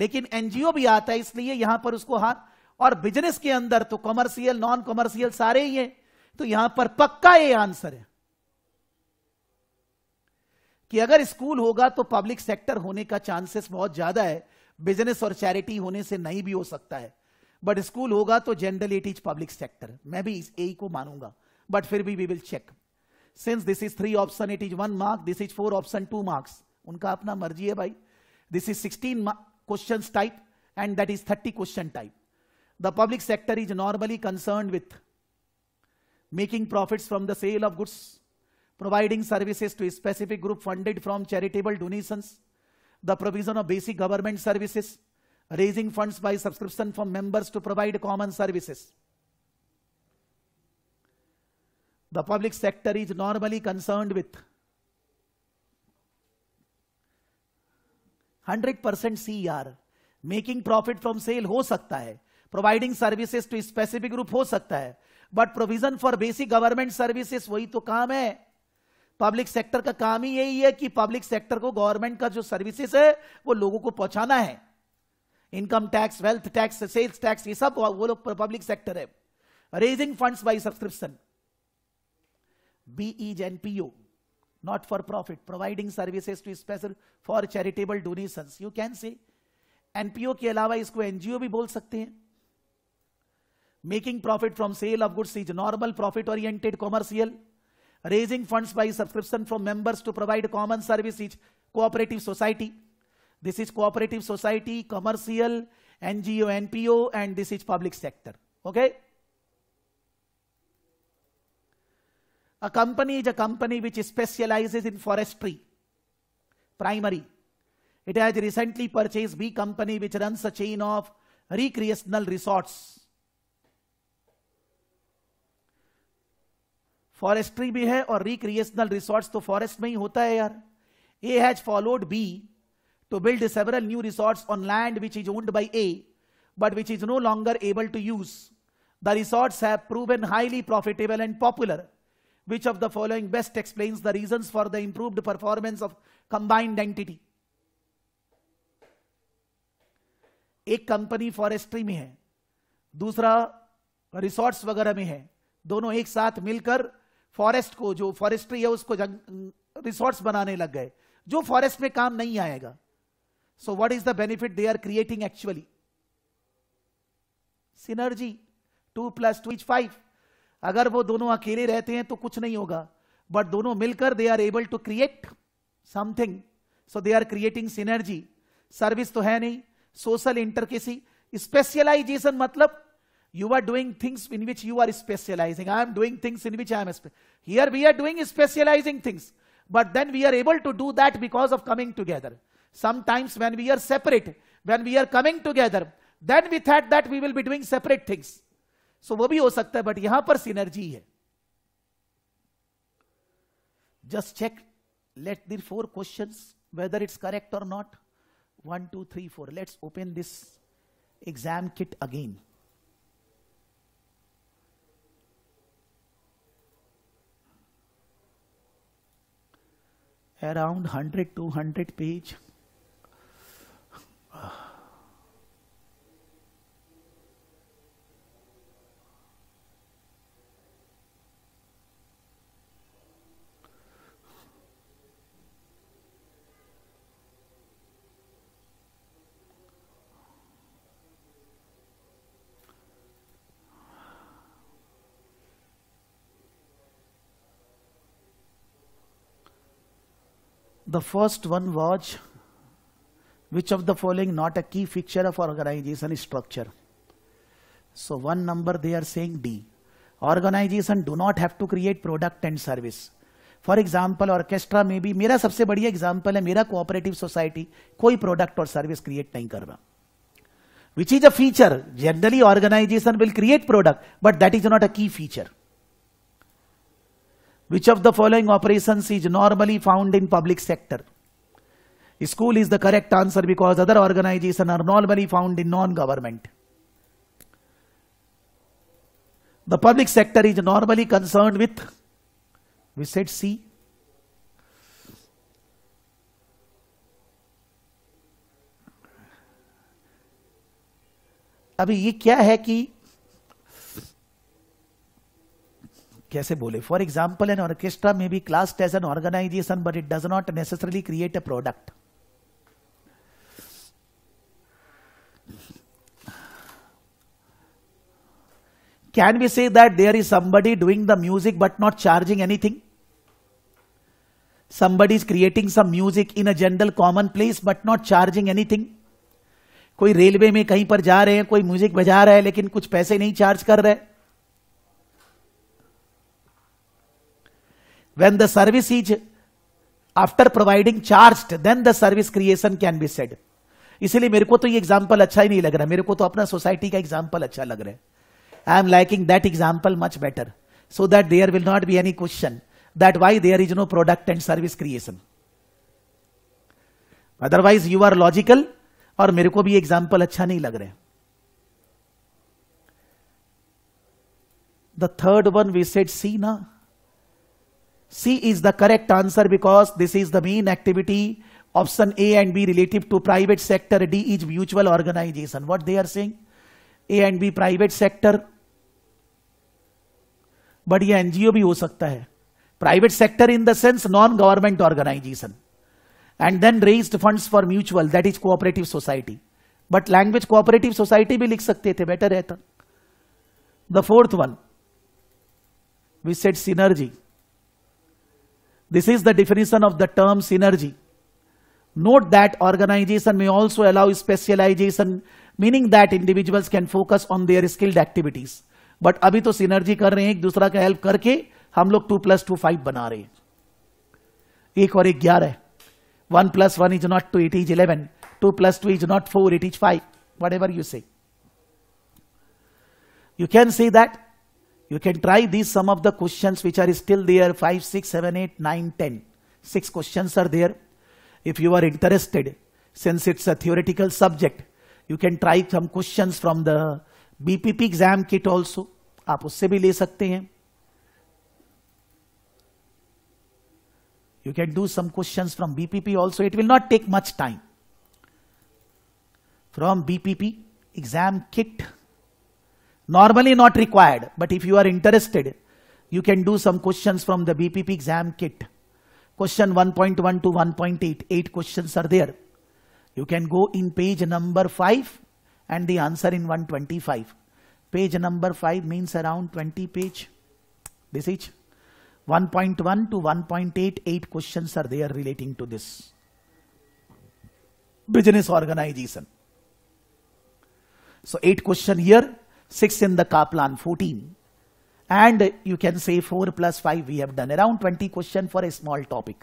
लेकिन एनजीओ भी आता है इसलिए यहां पर उसको हाथ और बिजनेस के अंदर तो कॉमर्शियल नॉन कॉमर्शियल सारे ही हैं तो यहां पर पक्का ये आंसर है कि अगर स्कूल होगा तो पब्लिक सेक्टर होने का चांसेस बहुत ज्यादा है बिजनेस और चैरिटी होने से नहीं भी हो सकता है बट स्कूल होगा तो general it is public sector मैं भी इस ए को मानूंगा बट फिर भी we will check since this is three option it is one mark this is four option two marks उनका अपना मर्जी है भाई this is sixteen question type and that is thirty question type the public sector is normally concern with making profit from the sale of goods providing services to specific group funded from charitable donation the provision of basic government services, raising funds by subscription from members to provide common services. The public sector is normally concerned with 100% cr making profit from sale हो सकता है providing services to specific group ho sakta hai but provision for basic government services wahi to kaam hai public sector का काम ही यही है कि public sector को government का जो सर्विसेज है वो लोगों को पहुंचाना है income tax wealth tax sales tax ये सब वो लोग पब्लिक सेक्टर है raising funds by subscription B is NPO not for profit providing services to special for charitable donations you can say NPO के अलावा इसको एनजीओ भी बोल सकते हैं making profit from sale of goods is normal profit oriented commercial raising funds by subscription from members to provide common service each cooperative society. This is cooperative society, commercial, NGO, NPO, and this is public sector. Okay? A company is a company which specializes in forestry, primary. It has recently purchased B company which runs a chain of recreational resorts forestry भी है और recreational resorts तो forest में ही होता है यार A has followed B to build several new resorts on land which is owned by A but which is no longer able to use the resort have proven highly profitable and popular which of the following best explain the reason for the improved performance of combined entity एक कंपनी forestry में है दूसरा resorts वगैरह में है दोनों एक साथ मिलकर फॉरेस्ट को जो फॉरेस्ट्री है उसको रिसोर्ट्स बनाने लग गए जो फॉरेस्ट में काम नहीं आएगा so what is the benefit they are creating actually synergy two plus two is five अगर वो दोनों अकेले रहते हैं तो कुछ नहीं होगा बट दोनों मिलकर they are able to create something so they are creating synergy service तो है नहीं सोशल इंटरकेसी स्पेशलाइजेशन मतलब You are doing things in which you are specializing. I am doing things in which I am. Here we are doing specializing things. But then we are able to do that because of coming together. Sometimes when we are separate, when we are coming together, then we thought that we will be doing separate things. So वो भी हो सकता है but यहां पर synergy just check let the four questions whether it's correct or not one two three four let's open this exam kit again around 100 200 page The first one was which of the following not a key feature of organization structure? So one number they are saying D. Organization do not have to create product and service. For example orchestra में भी मेरा सबसे बढ़िया example है मेरा cooperative society कोई product और service create नहीं कर रहा which is a feature generally organization will create product but that is not a key feature Which of the following operations is normally found in public sector? School is the correct answer because other organizations are normally found in non-government. The public sector is normally concerned with, we said C. अभी ये क्या है कि कैसे बोले for example an orchestra में be class as an organization but it does not necessarily create a product can be say that there is somebody doing the music but not charging anything somebody is creating some music in a general common place but not charging anything koi railway mein kahin par ja rahe hain koi music baja raha hai lekin kuch paise nahi charge kar raha hai When the service is after providing charged, then the service creation can be said. इसलिए मेरे को तो ये example अच्छा ही नहीं लग रहा मेरे को तो अपना सोसाइटी का एग्जाम्पल अच्छा लग रहा है I am liking that example much better so that there will not be any question that why there is no product and service creation otherwise you are logical और मेरे को भी एग्जाम्पल अच्छा नहीं लग है the third one we set C ना C is the correct answer because this is the main activity. Option A and B relative to private sector. D is mutual organization. What they are saying? A and B private sector. But ये NGO भी हो सकता है private sector in the sense non government organization and then raised funds for mutual that is cooperative society but language cooperative society भी लिख सकते थे better रहता the fourth one we set synergy This is the definition of the term synergy. Note that organization may also allow specialization, meaning that individuals can focus on their skilled activities. But अभी तो synergy कर रहे हैं एक दूसरा का help करके हम लोग two प्लस टू फाइव बना रहे हैं एक और एक ग्यारह one plus 2, is not two it is eleven two plus two is not four it is five what you can try these some of the questions which are still there 5, 6, 7, 8, 9, 10. Six questions are there. If you are interested, since it's a theoretical subject, you can try some questions from the BPP exam kit also. आप उससे भी ले सकते हैं you can do some questions from BPP also. It will not take much time. From BPP exam kit Normally not required, but if you are interested, you can do some questions from the BPP exam kit. Question 1.1 to 1.8, eight questions are there. You can go in page number 5 and the answer in 125. Page number 5 means around 20 page. This each. 1.1 to 1.8, eight questions are there relating to this. Business organization. So eight question here, 6 in the Kaplan 14. And you can say 4 plus 5 we have done. Around 20 question for a small topic.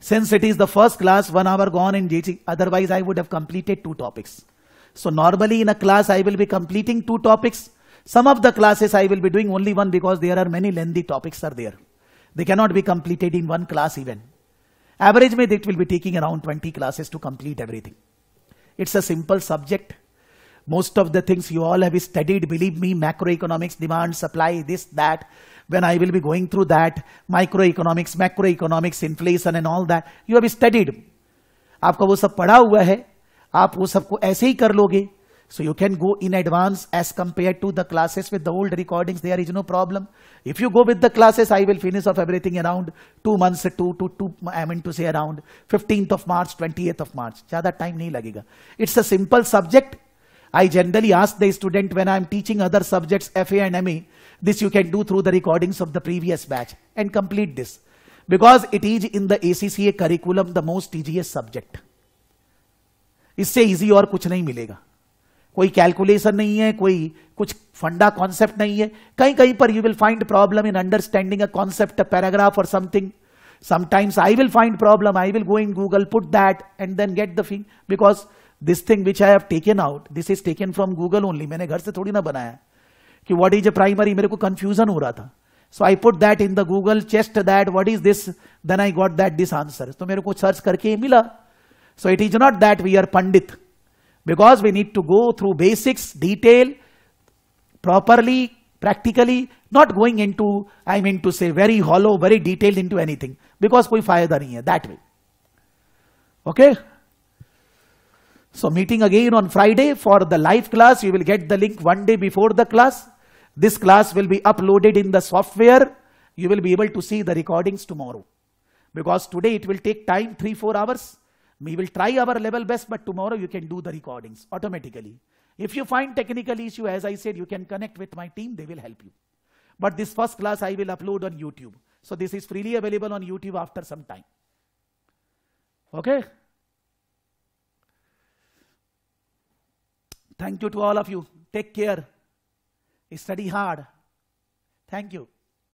Since it is the first class, one hour gone in J C. otherwise I would have completed two topics. So normally in a class I will be completing two topics. Some of the classes I will be doing only one because there are many lengthy topics are there. They cannot be completed in one class even. Average made it will be taking around 20 classes to complete everything. It's a simple subject most of the things you all have studied, believe me, macroeconomics, demand, supply, this, that. When I will be going through that, microeconomics, macroeconomics, inflation and all that, you have studied. आपका वो सब पढ़ा हुआ है आप वो सबको ऐसे ही कर लोगे So you can go in advance as compared to the classes with the old recordings. There is no problem. If you go with the classes, I will finish off everything around two months, two to two, I mean to say around 15th of March, 20th of March. time It's a simple subject. I generally ask the student when I'm teaching other subjects, FA and ME, this you can do through the recordings of the previous batch and complete this. Because it is in the ACCA curriculum the most tedious subject. इससे easy और कुछ नहीं मिलेगा कोई calculation नहीं है कोई कुछ फंडा कॉन्सेप्ट नहीं है कहीं कहीं पर you will problem in understanding a concept, a paragraph, or something. sometimes I will find problem, I will go in Google, put that and then get the thing because this thing which I have taken out this is taken from Google only मैंने घर से थोड़ी ना बनाया कि what is a primary मेरे को confusion हो रहा था so I put that in the Google chest that what is this then I got that this answer तो मेरे को सर्च करके मिला so it is not that we are pandit because we need to go through basics detail properly practically not going in to I mean to say very hollow very detail in to anything because कोई फायदा नहीं है that way okay okay? So meeting again on Friday for the live class. You will get the link one day before the class. This class will be uploaded in the software. You will be able to see the recordings tomorrow. Because today it will take time, three, four hours. We will try our level best, but tomorrow you can do the recordings automatically. If you find technical issue, as I said, you can connect with my team. They will help you. But this first class I will upload on YouTube. So this is freely available on YouTube after some time. Okay. Thank you to all of you. Take care. Study hard. Thank you.